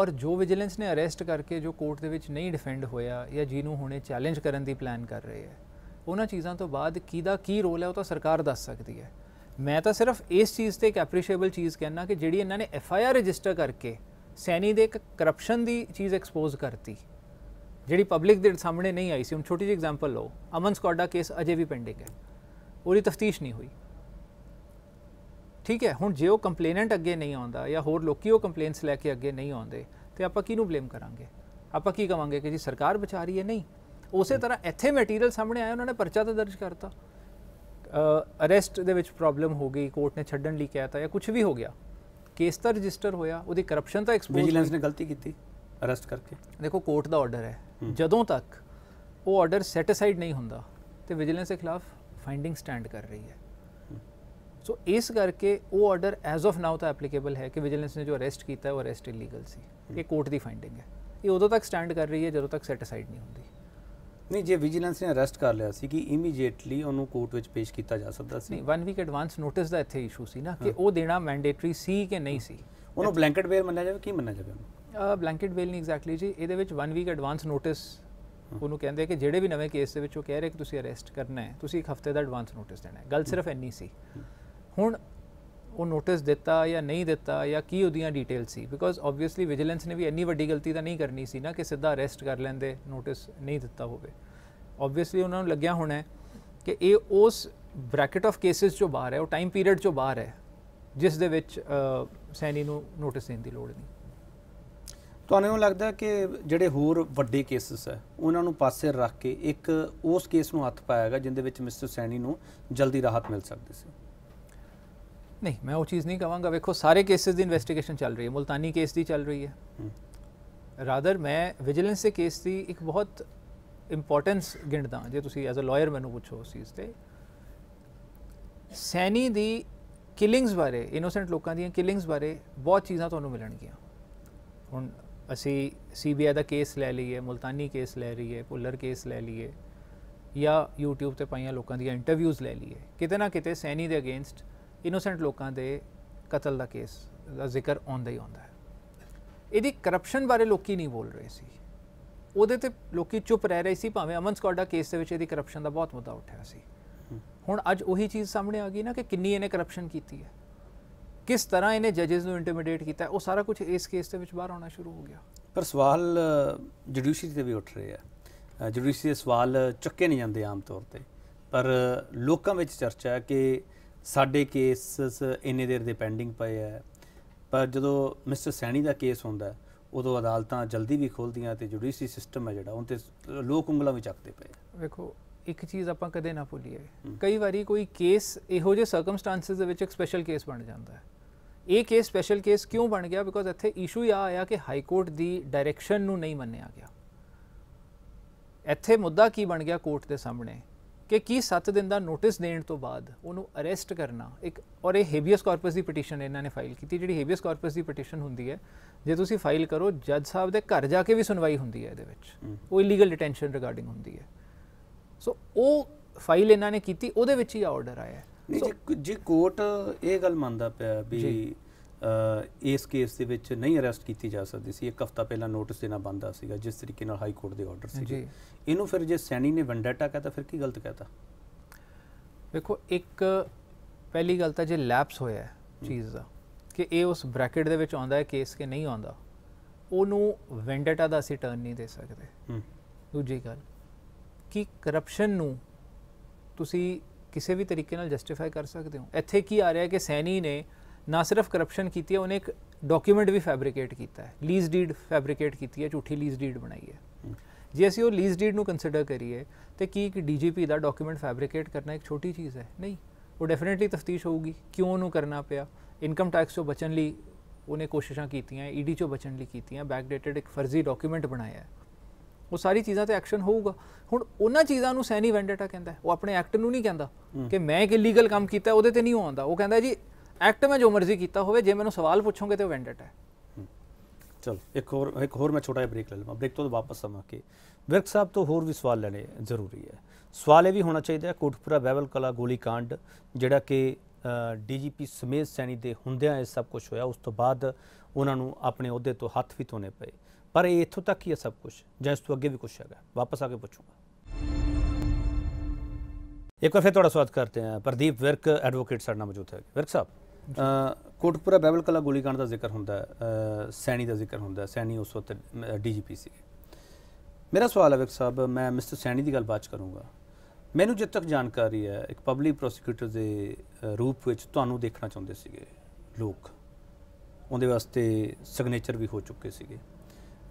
ਔਰ ਜੋ ਵਿਜੀਲੈਂਸ ਨੇ ਅਰੈਸਟ ਕਰਕੇ ਜੋ ਕੋਰਟ ਦੇ ਵਿੱਚ ਨਹੀਂ ਡਿਫੈਂਡ ਹੋਇਆ ਜਾਂ ਜਿਹਨੂੰ ਹੁਣੇ ਚੈਲੰਜ ਕਰਨ ਦੀ ਪਲਾਨ ਕਰ ਰਹੇ ਹੈ ਉਹਨਾਂ ਚੀਜ਼ਾਂ ਤੋਂ ਬਾਅਦ ਕਿਹਦਾ ਕੀ ਰੋਲ ਹੈ ਉਹ ਤਾਂ ਸਰਕਾਰ ਦੱਸ ਸਕਦੀ ਹੈ ਮੈਂ ਤਾਂ ਸਿਰਫ ਇਸ ਚੀਜ਼ ਤੇ ਇੱਕ ਅਪਰੀਸ਼ੀਏਬਲ ਚੀਜ਼ ਕਹਿਣਾ ਕਿ ਜਿਹੜੀ ਇਹਨਾਂ ਨੇ ਐਫਆਈਆਰ ਰਜਿਸਟਰ ਕਰਕੇ ਸੈਨੀ ਦੇ ਇੱਕ ਕਰਪਸ਼ਨ ਦੀ ਚੀਜ਼ ਐਕਸਪੋਜ਼ ਕਰਤੀ ਜਿਹੜੀ ਪਬਲਿਕ ਦੇ ਸਾਹਮਣੇ ਨਹੀਂ ਆਈ ਸੀ ਹੁਣ ਛੋਟੀ ਜਿਹੀ ਐਗਜ਼ਾਮਪਲ ਲਓ ਅਮਨ ਸਕਾਡਾ ਕੇਸ ਅਜੇ ਵੀ ਪੈਂਡਿੰਗ ਹੈ ਉਹਦੀ ਤਫਤੀਸ਼ ਨਹੀਂ ਹੋਈ ਠੀਕ ਹੈ ਹੁਣ ਜੇ ਉਹ ਕੰਪਲੇਨੈਂਟ ਅੱਗੇ ਨਹੀਂ ਆਉਂਦਾ ਜਾਂ ਹੋਰ ਲੋਕੀ ਉਹ ਕੰਪਲੇਂਟਸ ਲੈ ਕੇ ਅੱਗੇ ਨਹੀਂ ਆਉਂਦੇ ਤੇ ਆਪਾਂ ਕਿਹਨੂੰ ਬਲੇਮ ਕਰਾਂਗੇ ਆਪਾਂ ਕੀ ਕਵਾਂਗੇ ਕਿ ਜੀ ਸਰਕਾਰ ਵਿਚਾਰੀ ਹੈ ਨਹੀਂ ਉਸੇ ਤਰ੍ਹਾਂ ਇੱਥੇ ਮਟੀਰੀਅਲ ਸਾਹਮਣੇ ਆਇਆ ਉਹਨਾਂ ਨੇ ਪਰਚਾ ਤਾਂ ਦਰਜ ਕਰਤਾ ਅਰੈਸਟ ਦੇ ਵਿੱਚ ਪ੍ਰੋਬਲਮ ਹੋ ਗਈ ਕੋਰਟ ਨੇ ਛੱਡਣ ਲਈ ਕਹਿਤਾ ਜਾਂ ਕੁਝ ਵੀ ਹੋ ਗਿਆ ਕੇਸ ਤਾਂ ਰਜਿਸਟਰ ਹੋਇਆ ਉਹਦੀ ਕਰਪਸ਼ਨ ਤਾਂ ਐਕਸਪੋਜ਼ ਵਿਜੀਲੈਂਸ ਨੇ ਗਲਤੀ ਕੀਤੀ ਅਰੈਸਟ ਕਰਕੇ ਦੇਖੋ ਕੋਰਟ ਦਾ ਆਰਡਰ ਹੈ ਜਦੋਂ ਤੱਕ ਉਹ ਆਰਡਰ ਸੈਟੀਸਫਾਈਡ ਨਹੀਂ ਹੁੰਦਾ ਤੇ ਵਿਜੀਲੈਂਸ ਦੇ ਖਿਲਾਫ ਫਾਈਂਡਿੰਗ ਸਟੈਂਡ ਕਰ ਰਹੀ ਹੈ ਸੋ ਇਸ ਕਰਕੇ ਉਹ ਆਰਡਰ ਐਜ਼ ਆਫ ਨਾਓ ਤਾਂ ਐਪਲੀਕੇਬਲ ਹੈ ਕਿ ਵਿਜੀਲੈਂਸ ਨੇ ਜੋ ਅਰੈਸਟ ਕੀਤਾ ਉਹ ਅਰੈਸਟ ਇਲੀਗਲ ਸੀ ਇਹ ਕੋਰਟ ਦੀ ਫਾਈਂਡਿੰਗ ਹੈ ਇਹ ਉਦੋਂ ਤੱਕ ਸਟੈਂਡ ਕਰ ਰਹੀ ਹੈ ਜਦੋਂ ਤੱਕ ਸੈਟੀਸਫਾਈਡ ਨਹੀਂ ਹੁੰਦੀ ਨਹੀਂ ਜੇ ਵਿਜੀਲੈਂਸ ਨੇ ਅਰੈਸਟ ਕਰ ਲਿਆ ਸੀ ਕਿ ਇਮੀਡੀਏਟਲੀ ਉਹਨੂੰ ਕੋਰਟ ਵਿੱਚ ਪੇਸ਼ ਕੀਤਾ ਜਾ ਸਕਦਾ ਸੀ ਨਹੀਂ 1 ਵੀਕ ਐਡਵਾਂਸ ਨੋਟਿਸ ਦਾ ਇੱਥੇ ਇਸ਼ੂ ਸੀ ਨਾ ਕਿ ਉਹ ਦੇਣਾ ਮੈਂਡੇਟਰੀ ਸੀ ਕਿ ਨਹੀਂ ਸੀ ਉਹਨੂੰ ਬਲੈਂਕਟ ਬੇਲ ਮੰਨਿਆ ਜਾਵੇ ਕੀ ਮੰਨਿਆ ਜਾਵੇ ਆ ਬਲੈਂਕਟ ਬੇਲ ਨਹੀਂ ਐਗਜ਼ੈਕਟਲੀ ਜੀ ਇਹਦੇ ਵਿੱਚ 1 ਵੀਕ ਐਡਵਾਂਸ ਨੋਟਿਸ ਉਹਨੂੰ ਕਹਿੰਦੇ ਕਿ ਜਿਹੜੇ ਵੀ ਨਵੇਂ ਕੇਸ ਦੇ ਵਿੱਚ ਉਹ ਕਹਿ ਰਿਹਾ ਕਿ ਤੁਸੀਂ ਅਰੈਸਟ ਕਰਨਾ ਹੈ ਤੁਸੀਂ ਇੱਕ ਹਫਤੇ ਦਾ ਐਡਵਾਂਸ ਨੋਟਿਸ ਦੇਣਾ ਹੈ ਗੱਲ ਸਿਰਫ ਇੰਨੀ ਸੀ ਹੁਣ ਉਹ ਨੋਟਿਸ ਦਿੱਤਾ ਜਾਂ ਨਹੀਂ ਦਿੱਤਾ ਜਾਂ ਕੀ ਉਹਦੀਆਂ ਡਿਟੇਲ ਸੀ ਬਿਕੋਜ਼ ਆਬਵੀਅਸਲੀ ਵਿਜੀਲੈਂਸ ਨੇ ਵੀ ਇੰਨੀ ਵੱਡੀ ਗਲਤੀ ਤਾਂ ਨਹੀਂ ਕਰਨੀ ਸੀ ਨਾ ਕਿ ਸਿੱਧਾ ਅਰੈਸਟ ਕਰ ਲੈਂਦੇ ਨੋਟਿਸ ਨਹੀਂ ਦਿੱਤਾ ਹੋਵੇ ਆਬਵੀਅਸਲੀ ਉਹਨਾਂ ਨੂੰ ਲੱਗਿਆ ਹੋਣਾ ਹੈ ਕਿ ਇਹ ਉਸ ਬ੍ਰੈਕਟ ਆਫ ਕੇਸਿਸ ਜੋ ਬਾਹਰ ਹੈ ਉਹ ਟਾਈਮ ਪੀਰੀਅਡ ਜੋ ਬਾਹਰ ਹੈ ਜਿਸ ਦੇ ਵਿੱਚ ਸੈਨੀ ਨੂੰ ਨੋਟਿਸ ਦੇਣ ਦੀ ਲੋੜ ਨਹੀਂ ਤੁਹਾਨੂੰ ਲੱਗਦਾ ਕਿ ਜਿਹੜੇ ਹੋਰ ਵੱਡੇ ਕੇਸਸ ਹੈ ਉਹਨਾਂ ਨੂੰ ਪਾਸੇ ਰੱਖ ਕੇ ਇੱਕ ਉਸ ਕੇਸ ਨੂੰ ਹੱਥ ਪਾਇਆਗਾ ਜਿੰਦੇ ਵਿੱਚ ਮਿਸਟਰ ਸੈਣੀ ਨੂੰ ਜਲਦੀ ਰਾਹਤ ਮਿਲ ਸਕਦੀ ਸੀ ਨਹੀਂ ਮੈਂ ਉਹ ਚੀਜ਼ ਨਹੀਂ ਕਹਾਂਗਾ ਵੇਖੋ ਸਾਰੇ ਕੇਸਿਸ ਦੀ ਇਨਵੈਸਟੀਗੇਸ਼ਨ ਚੱਲ ਰਹੀ ਹੈ ਮਲਤਾਨੀ ਕੇਸ ਦੀ ਚੱਲ ਰਹੀ ਹੈ ਰਾਦਰ ਮੈਂ ਵਿਜੀਲੈਂਸ ਦੇ ਕੇਸ ਦੀ ਇੱਕ ਬਹੁਤ ਇੰਪੋਰਟੈਂਸ ਗਿਣਦਾ ਜੇ ਤੁਸੀਂ ਐਜ਼ ਅ ਲਾਇਰ ਮੈਨੂੰ ਪੁੱਛੋ ਉਸ ਚੀਜ਼ ਤੇ ਸੈਨੀ ਦੀ ਕਿਲਿੰਗਸ ਬਾਰੇ ਇਨੋਸੈਂਟ ਲੋਕਾਂ ਦੀਆਂ ਕਿਲਿੰਗਸ ਬਾਰੇ ਬਹੁਤ ਚੀਜ਼ਾਂ ਤੁਹਾਨੂੰ ਮਿਲਣਗੀਆਂ ਹੁਣ ਅਸੀਂ ਸੀਬੀਆਈ ਦਾ ਕੇਸ ਲੈ ਲਈਏ ਮਲਤਾਨੀ ਕੇਸ ਲੈ ਰਹੀਏ ਪੁੱਲਰ ਕੇਸ ਲੈ ਲਈਏ ਜਾਂ YouTube ਤੇ ਪਾਈਆਂ ਲੋਕਾਂ ਦੀਆਂ ਇੰਟਰਵਿਊਜ਼ ਲੈ ਲਈਏ ਕਿਤੇ ਨਾ ਕਿਤੇ ਸੈਨੀ ਦੇ ਅਗੇਂਸਟ ਇਨੋਸੈਂਟ ਲੋਕਾਂ ਦੇ ਕਤਲ ਦਾ ਕੇਸ ਦਾ ਜ਼ਿਕਰ ਆਉਂਦਾ ਹੀ ਆਉਂਦਾ ਹੈ ਇਹਦੀ ਕਰਪਸ਼ਨ ਬਾਰੇ ਲੋਕੀ ਨਹੀਂ ਬੋਲ ਰਹੇ ਸੀ ਉਹਦੇ ਤੇ ਲੋਕੀ ਚੁੱਪ ਰਹਿ ਰਹੇ ਸੀ ਭਾਵੇਂ ਅਮਨ ਸਕੌਡਾ ਕੇਸ ਦੇ ਵਿੱਚ ਇਹਦੀ ਕਰਪਸ਼ਨ ਦਾ ਬਹੁਤ ਮੁੱਦਾ ਉੱਠਿਆ ਸੀ ਹੁਣ ਅੱਜ ਉਹੀ ਚੀਜ਼ ਸਾਹਮਣੇ ਆ ਗਈ ਨਾ ਕਿ ਕਿੰਨੀ ਇਹਨੇ ਕਰਪਸ਼ਨ ਕੀਤੀ ਹੈ ਕਿਸ ਤਰ੍ਹਾਂ ਇਹਨੇ ਜੱਜਸ ਨੂੰ ਇੰਟਿਮੀਡੇਟ ਕੀਤਾ ਉਹ ਸਾਰਾ ਕੁਝ ਇਸ ਕੇਸ ਦੇ ਵਿੱਚ ਬਾਹਰ ਆਉਣਾ ਸ਼ੁਰੂ ਹੋ ਗਿਆ ਪਰ ਸਵਾਲ ਜੁਡੀਸ਼ਰੀ ਤੇ ਵੀ ਉੱਠ ਰਹੇ ਆ ਜੁਡੀਸ਼ਰੀ ਦੇ ਸਵਾਲ ਚੱਕੇ ਨਹੀਂ ਜਾਂਦੇ ਆਮ ਤੌਰ ਤੇ ਪਰ ਲੋਕਾਂ ਵਿੱਚ ਚਰਚਾ ਹੈ ਕਿ ਸਾਡੇ ਕੇਸਸ ਇੰਨੇ ਦੇਰ ਦੇ ਪੈਂਡਿੰਗ ਪਏ ਆ ਪਰ ਜਦੋਂ ਮਿਸਟਰ ਸੈਣੀ ਦਾ ਕੇਸ ਹੁੰਦਾ ਉਦੋਂ ਅਦਾਲਤਾਂ ਜਲਦੀ ਵੀ ਖੋਲਦੀਆਂ ਤੇ ਜੁਡੀਸ਼ੀ ਸਿਸਟਮ ਹੈ ਜਿਹੜਾ ਉਹ ਤੇ ਲੋਕ ਉਂਗਲਾਂ ਵੀ ਚੱਕਦੇ ਪਏ ਵੇਖੋ ਇੱਕ ਚੀਜ਼ ਆਪਾਂ ਕਦੇ ਨਾ ਭੁੱਲੀਏ ਕਈ ਵਾਰੀ ਕੋਈ ਕੇਸ ਇਹੋ ਜਿਹੇ ਸਰਕਮਸਟੈਂਸਸ ਦੇ ਵਿੱਚ ਇੱਕ ਸਪੈਸ਼ਲ ਕੇਸ ਬਣ ਜਾਂਦਾ ਹੈ ਇਹ ਕੇਸ ਸਪੈਸ਼ਲ ਕੇਸ ਕਿਉਂ ਬਣ ਗਿਆ ਬਿਕੋਜ਼ ਇੱਥੇ ਇਸ਼ੂ ਇਹ ਆਇਆ ਕਿ ਹਾਈ ਕੋਰਟ ਦੀ ਡਾਇਰੈਕਸ਼ਨ ਨੂੰ ਨਹੀਂ ਮੰਨਿਆ ਗਿਆ ਇੱਥੇ ਮੁੱਦਾ ਕੀ ਬਣ ਗਿਆ ਕੋਰਟ ਦੇ ਸਾਹਮਣੇ ਕਿ ਕੀ 7 ਦਿਨ ਦਾ ਨੋਟਿਸ ਦੇਣ ਤੋਂ ਬਾਅਦ ਉਹਨੂੰ ਅਰੈਸਟ ਕਰਨਾ ਇੱਕ ਔਰ ਇਹ ਹੇਬੀਅਸ ਕਾਰਪਸ ਦੀ ਪਟੀਸ਼ਨ ਇਹਨਾਂ ਨੇ ਫਾਈਲ ਕੀਤੀ ਜਿਹੜੀ ਹੇਬੀਅਸ ਕਾਰਪਸ ਦੀ ਪਟੀਸ਼ਨ ਹੁੰਦੀ ਹੈ ਜੇ ਤੁਸੀਂ ਫਾਈਲ ਕਰੋ ਜੱਜ ਸਾਹਿਬ ਦੇ ਘਰ ਜਾ ਕੇ ਵੀ ਸੁਣਵਾਈ ਹੁੰਦੀ ਹੈ ਇਹਦੇ ਵਿੱਚ ਉਹ ਇਲੀਗਲ ਡਿਟੈਂਸ਼ਨ ਰਿਗਾਰਡਿੰਗ ਹੁੰਦੀ ਹੈ ਸੋ ਉਹ ਫਾਈਲ ਇਹਨਾਂ ਨੇ ਕੀਤੀ ਉਹਦੇ ਵਿੱਚ ਹੀ ਆਰਡਰ ਆਇਆ ਜੇ ਜੇ ਕੋਰਟ ਇਹ ਗੱਲ ਮੰਨਦਾ ਪਿਆ ਵੀ ਇਸ ਕੇਸ ਦੇ ਵਿੱਚ ਨਹੀਂ ਅਰੈਸਟ ਕੀਤੀ ਜਾ ਸਕਦੀ ਸੀ ਇੱਕ ਹਫਤਾ ਪਹਿਲਾਂ ਨੋਟਿਸ ਦੇਣਾ ਬੰਦਾ ਸੀਗਾ ਜਿਸ ਤਰੀਕੇ ਨਾਲ ਹਾਈ ਕੋਰਟ ਦੇ ਆਰਡਰ ਸੀ ਜੀ ਇਹਨੂੰ ਫਿਰ ਜੇ ਸੈਣੀ ਨੇ ਵੈਂਡੇਟਾ ਕਹਤਾ ਫਿਰ ਕੀ ਗਲਤ ਕਹਤਾ ਵੇਖੋ ਇੱਕ ਪਹਿਲੀ ਗੱਲ ਤਾਂ ਜੇ ਲੈਪਸ ਹੋਇਆ ਚੀਜ਼ ਦਾ ਕਿ ਇਹ ਉਸ ਬ੍ਰੈਕਟ ਦੇ ਵਿੱਚ ਆਉਂਦਾ ਹੈ ਕੇਸ ਕਿ ਨਹੀਂ ਆਉਂਦਾ ਉਹਨੂੰ ਵੈਂਡੇਟਾ ਦਾ ਅਸੀਂ ਟਰਨ ਨਹੀਂ ਦੇ ਸਕਦੇ ਦੂਜੀ ਗੱਲ ਕਿ ਕਰਪਸ਼ਨ ਨੂੰ ਤੁਸੀਂ ਕਿਸੇ ਵੀ ਤਰੀਕੇ ਨਾਲ ਜਸਟੀਫਾਈ ਕਰ ਸਕਦੇ ਹੋ ਇੱਥੇ ਕੀ ਆ ਰਿਹਾ ਹੈ ਕਿ ਸੈਣੀ ਨੇ ਨਾ ਸਿਰਫ ਕਰਪਸ਼ਨ ਕੀਤੀ ਹੈ ਉਹਨੇ ਇੱਕ ਡਾਕੂਮੈਂਟ ਵੀ ਫੈਬਰਿਕੇਟ ਕੀਤਾ ਹੈ ਲੀਜ਼ ਡੀਡ ਫੈਬਰਿਕੇਟ ਕੀਤੀ ਹੈ ਝੂਠੀ ਲੀਜ਼ ਡੀਡ ਬਣਾਈ ਹੈ ਜੇ ਅਸੀਂ ਉਹ ਲੀਜ਼ ਡੀਡ ਨੂੰ ਕੰਸੀਡਰ ਕਰੀਏ ਤੇ ਕੀ ਇੱਕ ਡੀਜੀਪੀ ਦਾ ਡਾਕੂਮੈਂਟ ਫੈਬਰਿਕੇਟ ਕਰਨਾ ਇੱਕ ਛੋਟੀ ਚੀਜ਼ ਹੈ ਨਹੀਂ ਉਹ ਡੈਫੀਨਿਟਲੀ ਤਫਤੀਸ਼ ਹੋਊਗੀ ਕਿਉਂ ਉਹਨੂੰ ਕਰਨਾ ਪਿਆ ਇਨਕਮ ਟੈਕਸ ਤੋਂ ਬਚਣ ਲਈ ਉਹਨੇ ਕੋਸ਼ਿਸ਼ਾਂ ਕੀਤੀਆਂ ਈਡੀ e ਚੋਂ ਬਚਣ ਲਈ ਕੀਤੀਆਂ ਬੈਕ ਡੇਟਡ ਇੱਕ ਫਰਜ਼ੀ ਡਾਕੂਮੈਂਟ ਬਣਾਇਆ ਉਹ ਸਾਰੀ ਚੀਜ਼ਾਂ ਤੇ ਐਕਸ਼ਨ ਹੋਊਗਾ ਹੁਣ ਉਹਨਾਂ ਚੀਜ਼ਾਂ ਨੂੰ ਸੈਨੀ ਵੈਂਡੇਟਾ ਕਹਿੰਦਾ ਉਹ ਆਪਣੇ ਐਕਟ ਨੂੰ ਨਹੀਂ ਕਹਿੰਦਾ ਕਿ ਮੈਂ ਇੱਕ ਇਲੀਗਲ ਕੰਮ ਕੀਤਾ ਉਹਦੇ ਤੇ ਨਹੀਂ ਆਉਂਦਾ ਉਹ ਕਹਿੰਦਾ ਜੀ ਐਕਟ ਮੈਂ ਜੋ ਮਰਜ਼ੀ ਕੀਤਾ ਹੋਵੇ ਜੇ ਮੈਨੂੰ ਸਵਾਲ ਪੁੱਛੋਗੇ ਤੇ ਉਹ ਵੈਂਡਟ ਹੈ ਚਲ ਇੱਕ ਹੋਰ ਇੱਕ ਹੋਰ ਮੈਂ ਛੋਟਾ ਜਿਹਾ ਬ੍ਰੇਕ ਲੈ ਲਵਾਂ ਬ੍ਰੇਕ ਤੋਂ ਵਾਪਸ ਆਵਾਂ ਕਿ ਵਿਰਕ ਸਾਹਿਬ ਤੋਂ ਹੋਰ ਵੀ ਸਵਾਲ ਲੈਣੇ ਜ਼ਰੂਰੀ ਹੈ ਸਵਾਲ ਇਹ ਵੀ ਹੋਣਾ ਚਾਹੀਦਾ ਹੈ ਕੋਟਪੁਰਾ ਬੈਵਲ ਕਲਾ ਗੋਲੀकांड ਜਿਹੜਾ ਕਿ ਡੀਜੀਪੀ ਸਮੇਤ ਸੈਣੀ ਦੇ ਹੁੰਦਿਆਂ ਇਹ ਸਭ ਕੁਝ ਹੋਇਆ ਉਸ ਤੋਂ ਬਾਅਦ ਉਹਨਾਂ ਨੂੰ ਆਪਣੇ ਅਹੁਦੇ ਤੋਂ ਹੱਥ ਵੀ ਧੋਣੇ ਪਏ ਪਰ ਇਹ ਇੱਥੋਂ ਤੱਕ ਹੀ ਹੈ ਸਭ ਕੁਝ ਜਾਂ ਇਸ ਤੋਂ ਅੱਗੇ ਵੀ ਕੁਝ ਹੈਗਾ ਵਾਪਸ ਆ ਕੇ ਪੁੱਛੂਗਾ ਇੱਕ ਵਾਰ ਫਿਰ ਤੁਹਾਡਾ ਸਵਾਗਤ ਕਰਦੇ ਹਾਂ ਪ੍ਰਦੀਪ ਵਿਰਕ ਐਡਵੋਕੇਟ ਸਾਡਾ ਮੌਜੂਦ ਹੈ ਵਿਰਕ ਸਾਹਿਬ ਕੋਟਪੁਰਾ ਬੈਬਲ ਕਲਾ ਗੋਲੀकांड ਦਾ ਜ਼ਿਕਰ ਹੁੰਦਾ ਹੈ ਸੈਣੀ ਦਾ ਜ਼ਿਕਰ ਹੁੰਦਾ ਹੈ ਸੈਣੀ ਉਸ ਵਕਤ ਡੀਜੀਪੀ ਸੀ ਮੇਰਾ ਸਵਾਲ ਹੈ ਵਿਕ ਸਾਹਿਬ ਮੈਂ ਮਿਸਟਰ ਸੈਣੀ ਦੀ ਗੱਲ ਬਾਤ ਕਰੂੰਗਾ ਮੈਨੂੰ ਜਿੱਤ ਤੱਕ ਜਾਣਕਾਰੀ ਹੈ ਇੱਕ ਪਬਲਿਕ ਪ੍ਰੋਸੀਕਿਊਟਰ ਦੇ ਰੂਪ ਵਿੱਚ ਤੁਹਾਨੂੰ ਦੇਖਣਾ ਚਾਹੁੰਦੇ ਸੀਗੇ ਲੋਕ ਉਹਦੇ ਵਾਸਤੇ ਸਿਗਨੇਚਰ ਵੀ ਹੋ ਚੁੱਕੇ ਸੀਗੇ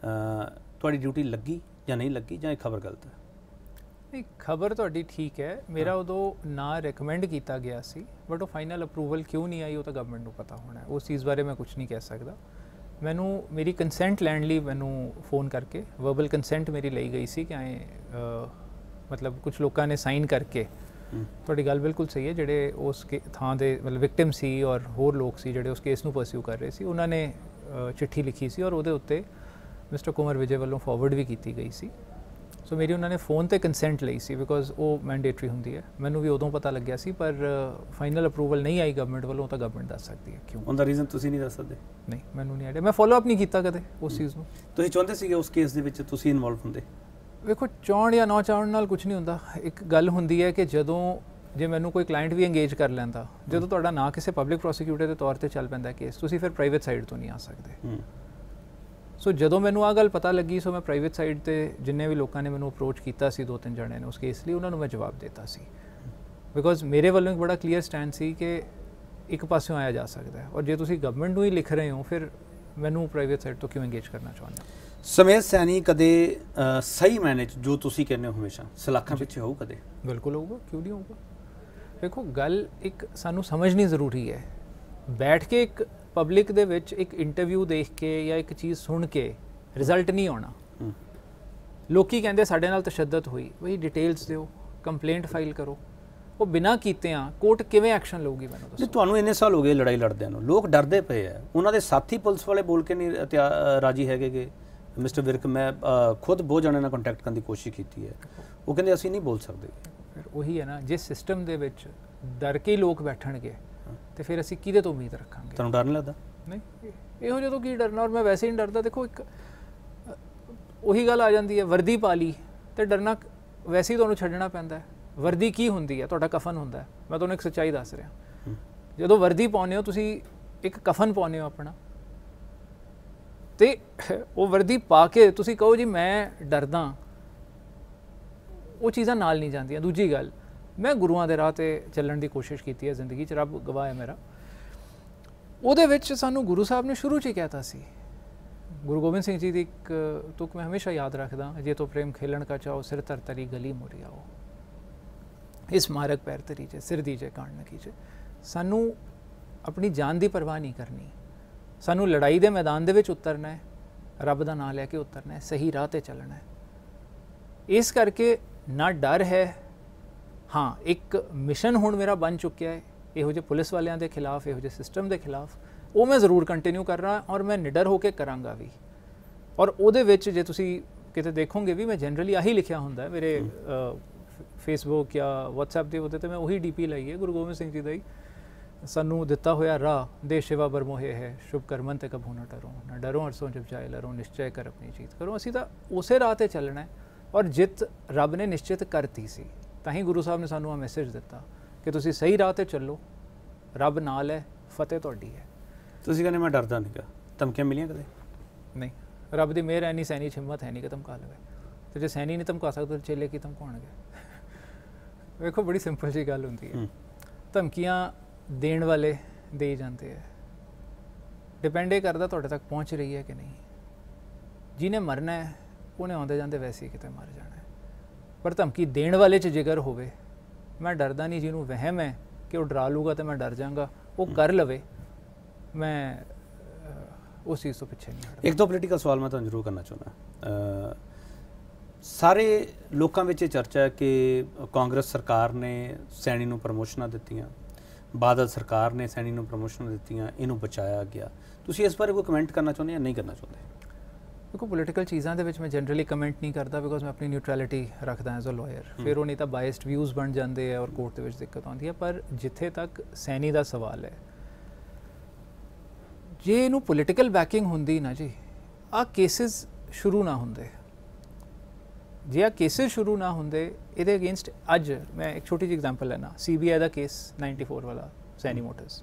ਤੁਹਾਡੀ ਡਿਊਟੀ ਲੱਗੀ ਜਾਂ ਨਹੀਂ ਲੱਗੀ ਜਾਂ ਇਹ ਖਬਰ ਗਲਤ ਹੈ ਨਹੀਂ ਖਬਰ ਤੁਹਾਡੀ ਠੀਕ ਹੈ ਮੇਰਾ ਉਦੋਂ ਨਾ ਰეკਮੈਂਡ ਕੀਤਾ ਗਿਆ ਸੀ ਬਟ ਉਹ ਫਾਈਨਲ ਅਪਰੂਵਲ ਕਿਉਂ ਨਹੀਂ ਆਈ ਉਹ ਤਾਂ ਗਵਰਨਮੈਂਟ ਨੂੰ ਪਤਾ ਹੋਣਾ ਉਸ ਚੀਜ਼ ਬਾਰੇ ਮੈਂ ਕੁਝ ਨਹੀਂ ਕਹਿ ਸਕਦਾ ਮੈਨੂੰ ਮੇਰੀ ਕੰਸੈਂਟ ਲੈਣ ਲਈ ਮੈਨੂੰ ਫੋਨ ਕਰਕੇ ਵਰਬਲ ਕੰਸੈਂਟ ਮੇਰੀ ਲਈ ਗਈ ਸੀ ਕਿ ਐ ਮਤਲਬ ਕੁਝ ਲੋਕਾਂ ਨੇ ਸਾਈਨ ਕਰਕੇ ਤੁਹਾਡੀ ਗੱਲ ਬਿਲਕੁਲ ਸਹੀ ਹੈ ਜਿਹੜੇ ਉਸ ਥਾਂ ਦੇ ਮਤਲਬ ਵਿਕਟਿਮ ਸੀ ਔਰ ਹੋਰ ਲੋਕ ਸੀ ਜਿਹੜੇ ਉਸ ਕੇਸ ਨੂੰ ਪਰਸਿਊ ਕਰ ਰਹੇ ਸੀ ਉਹਨਾਂ ਨੇ ਚਿੱਠੀ ਲਿਖੀ ਸੀ ਔਰ ਉਹਦੇ ਉੱਤੇ ਮਿਸਟਰ ਕੁਮਾਰ ਵਿਜੇ ਵੱਲੋਂ ਫਾਰਵਰਡ ਵੀ ਕੀਤੀ ਗਈ ਸੀ ਸੋ ਮੇਰੀ ਉਹਨਾਂ ਨੇ ਫੋਨ ਤੇ ਕੰਸੈਂਟ ਲਈ ਸੀ ਬਿਕੋਜ਼ ਉਹ ਮੈਂਡੇਟਰੀ ਹੁੰਦੀ ਹੈ ਮੈਨੂੰ ਵੀ ਉਦੋਂ ਪਤਾ ਲੱਗਿਆ ਸੀ ਪਰ ਫਾਈਨਲ ਅਪਰੂਵਲ ਨਹੀਂ ਆਈ ਗਵਰਨਮੈਂਟ ਵੱਲੋਂ ਤਾਂ ਗਵਰਨਮੈਂਟ ਦੱਸ ਸਕਦੀ ਹੈ ਕਿਉਂ ਉਹਦਾ ਰੀਜ਼ਨ ਤੁਸੀਂ ਨਹੀਂ ਦੱਸ ਸਕਦੇ ਨਹੀਂ ਮੈਨੂੰ ਨਹੀਂ ਆਇਆ ਮੈਂ ਫੋਲੋ ਅਪ ਨਹੀਂ ਕੀਤਾ ਕਦੇ ਉਸ ਚੀਜ਼ ਨੂੰ ਤੁਸੀਂ ਚਾਹੁੰਦੇ ਸੀਗੇ ਉਸ ਕੇਸ ਦੇ ਵਿੱਚ ਤੁਸੀਂ ਇਨਵੋਲਵ ਹੁੰਦੇ ਵੇਖੋ ਚਾਹਣ ਜਾਂ ਨਾ ਚਾਹਣ ਨਾਲ ਕੁਝ ਨਹੀਂ ਹੁੰਦਾ ਇੱਕ ਗੱਲ ਹੁੰਦੀ ਹੈ ਕਿ ਜਦੋਂ ਜੇ ਮੈਨੂੰ ਕੋਈ ਕਲਾਇੰਟ ਵੀ ਇੰਗੇਜ ਕਰ ਲੈਂਦਾ ਜਦੋਂ ਤੁਹਾਡਾ ਨਾਂ ਕਿਸੇ ਪਬਲਿਕ ਪ੍ਰੋਸੀਕਿਊਟਰ ਦੇ ਤੌਰ ਤੇ ਚੱਲ ਪੈਂਦਾ ਕੇਸ ਤੁਸੀਂ ਫਿਰ ਪ੍ਰਾਈਵੇਟ ਸਾਈਡ ਤੋਂ ਨਹੀਂ ਆ ਸਕਦੇ ਸੋ ਜਦੋਂ ਮੈਨੂੰ ਆ ਗੱਲ ਪਤਾ ਲੱਗੀ ਸੋ ਮੈਂ ਪ੍ਰਾਈਵੇਟ ਸਾਈਡ ਤੇ ਜਿੰਨੇ ਵੀ ਲੋਕਾਂ ਨੇ ਮੈਨੂੰ ਅਪਰੋਚ ਕੀਤਾ ਸੀ ਦੋ ਤਿੰਨ ਜਣੇ ਨੇ ਉਸ ਕੇਸ ਲਈ ਉਹਨਾਂ ਨੂੰ ਮੈਂ ਜਵਾਬ ਦਿੱਤਾ ਸੀ ਬਿਕੋਜ਼ ਮੇਰੇ ਵੱਲੋਂ ਇੱਕ ਬੜਾ ਕਲੀਅਰ ਸਟੈਂਡ ਸੀ ਕਿ ਇੱਕ ਪਾਸਿਓਂ ਆਇਆ ਜਾ ਸਕਦਾ ਹੈ ਔਰ ਜੇ ਤੁਸੀਂ ਗਵਰਨਮੈਂਟ ਨੂੰ ਹੀ ਲਿਖ ਰਹੇ ਹੋ ਫਿਰ ਮੈਨੂੰ ਪ੍ਰਾਈਵੇਟ ਸਾਈਡ ਤੋਂ ਕਿਉਂ ਇੰਗੇਜ ਕਰਨਾ ਚਾਹੁੰਦੇ ਹੋ ਸਮੇਤ ਸੈਣੀ ਕਦੇ ਸਹੀ ਮੈਨੇਜ ਜੋ ਤੁਸੀਂ ਕਹਿੰਦੇ ਹੋ ਹਮੇਸ਼ਾ ਸਲਾਖਾਂ ਪਿੱਛੇ ਹੋਊ ਕਦੇ ਬਿਲਕੁਲ ਹੋਊਗਾ ਕਿਉਂ ਨਹੀਂ ਹੋਊਗਾ ਦੇਖੋ ਗੱਲ ਇੱਕ ਸਾਨੂੰ ਸਮਝਣੀ ਜ਼ਰੂਰੀ ਹੈ ਬੈਠ ਕੇ ਇੱਕ ਪਬਲਿਕ ਦੇ ਵਿੱਚ ਇੱਕ ਇੰਟਰਵਿਊ ਦੇਖ ਕੇ ਜਾਂ ਇੱਕ ਚੀਜ਼ ਸੁਣ ਕੇ ਰਿਜ਼ਲਟ ਨਹੀਂ ਆਉਣਾ ਲੋਕੀ ਕਹਿੰਦੇ ਸਾਡੇ ਨਾਲ ਤਸ਼ੱਦਦ ਹੋਈ ਬਈ ਡਿਟੇਲਸ ਦਿਓ ਕੰਪਲੇਂਟ ਫਾਈਲ ਕਰੋ ਉਹ ਬਿਨਾ ਕੀਤੇ ਆ ਕੋਰਟ ਕਿਵੇਂ ਐਕਸ਼ਨ ਲਊਗੀ ਮੈਨੂੰ ਦੱਸੋ ਤੁਹਾਨੂੰ ਇੰਨੇ ਸਾਲ ਹੋ ਗਏ ਲੜਾਈ ਲੜਦਿਆਂ ਨੂੰ ਲੋਕ ਡਰਦੇ ਪਏ ਆ ਉਹਨਾਂ ਦੇ ਸਾਥੀ ਪੁਲਿਸ ਵਾਲੇ ਬੋਲ ਕੇ ਨਹੀਂ ਰਾਜੀ ਹੈਗੇਗੇ ਮਿਸਟਰ ਵਿਰਕ ਮੈਂ ਖੁਦ ਬਹੁਤ ਜਣਿਆਂ ਨਾਲ ਕੰਟੈਕਟ ਕਰਨ ਦੀ ਕੋਸ਼ਿਸ਼ ਕੀਤੀ ਹੈ ਉਹ ਕਹਿੰਦੇ ਅਸੀਂ ਨਹੀਂ ਬੋਲ ਸਕਦੇ ਫਿਰ ਉਹੀ ਹੈ ਨਾ ਜੇ ਸਿਸਟਮ ਦੇ ਵਿੱਚ ਡਰ ਕੇ ਲੋਕ ਬੈਠਣਗੇ ਤੇ ਫਿਰ ਅਸੀਂ ਕਿਹਦੇ ਤੋਂ ਉਮੀਦ ਰੱਖਾਂਗੇ ਤੁਹਾਨੂੰ ਡਰ ਨਹੀਂ ਲੱਗਦਾ ਨਹੀਂ ਇਹੋ ਜਦੋਂ ਕੀ ਡਰਨਾ ਔਰ ਮੈਂ ਵੈਸੇ ਹੀ ਡਰਦਾ ਦੇਖੋ ਇੱਕ ਉਹੀ ਗੱਲ ਆ ਜਾਂਦੀ ਹੈ ਵਰਦੀ ਪਾ ਲਈ ਤੇ ਡਰਨਾ ਵੈਸੇ ਹੀ ਤੁਹਾਨੂੰ ਛੱਡਣਾ ਪੈਂਦਾ ਹੈ ਵਰਦੀ ਕੀ ਹੁੰਦੀ ਹੈ ਤੁਹਾਡਾ ਕਫਨ ਹੁੰਦਾ ਹੈ ਮੈਂ ਤੁਹਾਨੂੰ ਇੱਕ ਸੱਚਾਈ ਦੱਸ ਰਿਹਾ ਜਦੋਂ ਵਰਦੀ ਪਾਉਨੇ ਹੋ ਤੁਸੀਂ ਇੱਕ ਕਫਨ ਪਾਉਨੇ ਹੋ ਆਪਣਾ ਤੇ ਉਹ ਵਰਦੀ ਪਾ ਕੇ ਤੁਸੀਂ ਕਹੋ ਜੀ ਮੈਂ ਡਰਦਾ ਉਹ ਚੀਜ਼ਾਂ ਨਾਲ ਨਹੀਂ ਜਾਂਦੀਆਂ ਦੂਜੀ ਗੱਲ ਮੈਂ ਗੁਰੂਆਂ ਦੇ ਰਾਹ ਤੇ ਚੱਲਣ ਦੀ ਕੋਸ਼ਿਸ਼ ਕੀਤੀ ਹੈ ਜ਼ਿੰਦਗੀ 'ਚ ਰੱਬ ਗਵਾਹ ਹੈ ਮੇਰਾ ਉਹਦੇ ਵਿੱਚ ਸਾਨੂੰ ਗੁਰੂ ਸਾਹਿਬ ਨੇ ਸ਼ੁਰੂ 'ਚ ਹੀ ਕਹਿਤਾ ਸੀ ਗੁਰੂ ਗੋਬਿੰਦ ਸਿੰਘ ਜੀ ਦੀ ਇੱਕ ਤੁਕ ਮੈਂ ਹਮੇਸ਼ਾ ਯਾਦ ਰੱਖਦਾ ਜੇ ਤੋ ਪ੍ਰੇਮ ਖੇਲਣ ਕਾ ਚਾਹੋ ਸਿਰ ਤਰ ਤਰੀ ਗਲੀ ਮੁਰਿਆਓ ਇਸ ਮਾਰਗ ਪੈਰ ਤਰੀ ਜੇ ਸਿਰ ਦੀਜੇ ਕਾਣ ਨਾ ਕੀਜੇ ਸਾਨੂੰ ਆਪਣੀ ਜਾਨ ਦੀ ਪਰਵਾਹ ਨਹੀਂ ਕਰਨੀ ਸਾਨੂੰ ਲੜਾਈ ਦੇ ਮੈਦਾਨ ਦੇ ਵਿੱਚ ਉਤਰਨਾ ਹੈ ਰੱਬ ਦਾ ਨਾਮ ਲੈ ਕੇ ਉਤਰਨਾ ਹੈ ਸਹੀ ਰਾਹ ਤੇ ਚੱਲਣਾ ਹੈ ਇਸ ਕਰਕੇ ਨਾ ਡਰ ਹੈ ਹਾਂ ਇੱਕ ਮਿਸ਼ਨ ਹੁਣ ਮੇਰਾ ਬਣ ਚੁੱਕਿਆ ਹੈ ਇਹੋ ਜਿਹੇ ਪੁਲਿਸ ਵਾਲਿਆਂ ਦੇ ਖਿਲਾਫ ਇਹੋ ਜਿਹੇ ਸਿਸਟਮ ਦੇ ਖਿਲਾਫ ਉਹ ਮੈਂ ਜ਼ਰੂਰ ਕੰਟੀਨਿਊ ਕਰ ਰਹਾ ਔਰ ਮੈਂ ਨਿਡਰ ਹੋ ਕੇ ਕਰਾਂਗਾ ਵੀ ਔਰ ਉਹਦੇ ਵਿੱਚ ਜੇ ਤੁਸੀਂ ਕਿਤੇ ਦੇਖੋਗੇ ਵੀ ਮੈਂ ਜਨਰਲੀ ਆਹੀ ਲਿਖਿਆ ਹੁੰਦਾ ਮੇਰੇ ਫੇਸਬੁੱਕ ਜਾਂ WhatsApp ਦੇ ਉਹਦੇ ਤੇ ਮੈਂ ਉਹੀ ਡੀਪੀ ਲਾਈ ਹੈ ਗੁਰੂ ਗੋਬਿੰਦ ਸਿੰਘ ਜੀ ਦਾ ਹੀ ਸਾਨੂੰ ਦਿੱਤਾ ਹੋਇਆ ਰਾਹ ਦੇ ਸ਼ਿਵਾ ਬਰਮੋਹੇ ਹੈ ਸ਼ੁਭ ਕਰਮਨ ਤੇ ਕਭੂ ਨਾ ਡਰੋ ਨਾ ਡਰੋ ਅਰਸੋਂ ਜਬ ਜਾਇ ਲਰੋ ਨਿਸ਼ਚੈ ਕਰ ਆਪਣੀ ਜੀਤ ਕਰੋ ਅਸੀਂ ਤਾਂ ਉਸੇ ਰਾਹ ਤੇ ਚੱਲਣਾ ਹੈ ਔਰ ਜਿੱਤ ਰੱਬ ਨੇ ਨਿਸ਼ਚਿਤ ਕਰਤੀ ਸੀ ਤਾਂ ਹੀ ਗੁਰੂ ਸਾਹਿਬ ਨੇ ਸਾਨੂੰ ਆ ਮੈਸੇਜ ਦਿੱਤਾ ਕਿ ਤੁਸੀਂ ਸਹੀ ਰਾਹ ਤੇ ਚੱਲੋ ਰੱਬ ਨਾਲ ਹੈ ਫਤਿਹ ਤੁਹਾਡੀ ਹੈ ਤੁਸੀਂ ਕਹਿੰਦੇ ਮੈਂ ਡਰਦਾ ਨਹੀਂਗਾ ਧਮਕੀਆਂ ਮਿਲੀਆਂ ਕਦੇ ਨਹੀਂ ਰੱਬ ਦੀ ਮਿਹਰ ਐਨੀ ਸੈਨੀ ਹਿੰਮਤ ਹੈ ਨਹੀਂ ਕਿ ਧਮਕਾ ਲਵੇ ਤੇ ਜੇ ਸੈਨੀ ਨਹੀਂ ਧਮਕਾ ਸਕਦਾ ਤਾਂ ਚੇਲੇ ਕੀ ਧਮਕਾਉਣਗੇ ਵੇਖੋ ਬੜੀ ਸਿੰਪਲ ਜੀ ਗੱਲ ਹੁੰਦੀ ਹੈ ਧਮਕੀਆਂ ਦੇਣ ਵਾਲੇ ਦੇ ਜਾਂਦੇ ਆ ਡਿਪੈਂਡ ਇਹ ਕਰਦਾ ਤੁਹਾਡੇ ਤੱਕ ਪਹੁੰਚ ਰਹੀ ਹੈ ਕਿ ਨਹੀਂ ਜਿਹਨੇ ਮਰਨਾ ਹੈ ਉਹਨੇ ਆਉਂਦੇ ਜਾਂਦੇ ਵੈਸੇ ਹੀ ਕਿਤੇ ਮਰ ਜਾਣਾ ਪਰ ਧਮਕੀ ਦੇਣ ਵਾਲੇ 'ਚ ਜਿਗਰ ਹੋਵੇ ਮੈਂ ਡਰਦਾ ਨਹੀਂ ਜਿਹਨੂੰ ਵਹਿਮ ਹੈ ਕਿ ਉਹ ਡਰਾ ਲੂਗਾ ਤੇ ਮੈਂ ਡਰ ਜਾਗਾ ਉਹ ਕਰ ਲਵੇ ਮੈਂ ਉਸ ਹੀ ਤੋਂ ਪਿੱਛੇ ਨਹੀਂ ਹਟਦਾ ਇੱਕ ਦੋ ਪੋਲੀਟੀਕਲ ਸਵਾਲ ਮੈਂ ਤੁਹਾਨੂੰ ਜ਼ਰੂਰ ਕਰਨਾ ਚਾਹੁੰਦਾ ਸਾਰੇ ਲੋਕਾਂ ਵਿੱਚ ਇਹ ਚਰਚਾ ਹੈ ਕਿ ਕਾਂਗਰਸ ਸਰਕਾਰ ਨੇ ਸੈਣੀ ਨੂੰ ਪ੍ਰਮੋਸ਼ਨਾਂ ਦਿੱਤੀਆਂ ਬਾਦਲ ਸਰਕਾਰ ਨੇ ਸੈਣੀ ਨੂੰ ਪ੍ਰਮੋਸ਼ਨਾਂ ਦਿੱਤੀਆਂ ਇਹਨੂੰ ਬਚਾਇਆ ਗਿਆ ਤੁਸੀਂ ਇਸ ਬਾਰੇ ਕੋਈ ਕਮੈਂਟ ਕਰਨਾ ਚਾਹੁੰਦੇ ਜਾਂ ਨਹੀਂ ਕਰਨਾ ਚਾਹੁੰਦੇ ਕਿਉਂਕਿ ਪੋਲੀਟੀਕਲ ਚੀਜ਼ਾਂ ਦੇ ਵਿੱਚ ਮੈਂ ਜਨਰਲੀ ਕਮੈਂਟ ਨਹੀਂ ਕਰਦਾ ਬਿਕੋਜ਼ ਮੈਂ ਆਪਣੀ ਨਿਊਟਰੈਲਿਟੀ ਰੱਖਦਾ ਐਜ਼ ਅ ਲਾਇਰ ਫਿਰ ਉਹ ਨਹੀਂ ਤਾਂ ਬਾਇਸਡ ਵਿਊਜ਼ ਬਣ ਜਾਂਦੇ ਆ ਔਰ ਕੋਰਟ ਦੇ ਵਿੱਚ ਦਿੱਕਤ ਆਉਂਦੀ ਹੈ ਪਰ ਜਿੱਥੇ ਤੱਕ ਸੈਣੀ ਦਾ ਸਵਾਲ ਹੈ ਜੇ ਇਹਨੂੰ ਪੋਲੀਟੀਕਲ ਬੈਕਿੰਗ ਹੁੰਦੀ ਨਾ ਜੀ ਆ ਕੇਸਿਸ ਸ਼ੁਰੂ ਨਾ ਹੁੰਦੇ ਜੇ ਆ ਕੇਸਿਸ ਸ਼ੁਰੂ ਨਾ ਹੁੰਦੇ ਇਹਦੇ ਅਗੇਂਸਟ ਅੱਜ ਮੈਂ ਇੱਕ ਛੋਟੀ ਜਿਹੀ ਐਗਜ਼ਾਮਪਲ ਲੈਣਾ ਸੀਬੀਆਈ ਦਾ ਕੇਸ 94 ਵਾਲਾ ਸੈਨੀ ਮੋਟਰਸ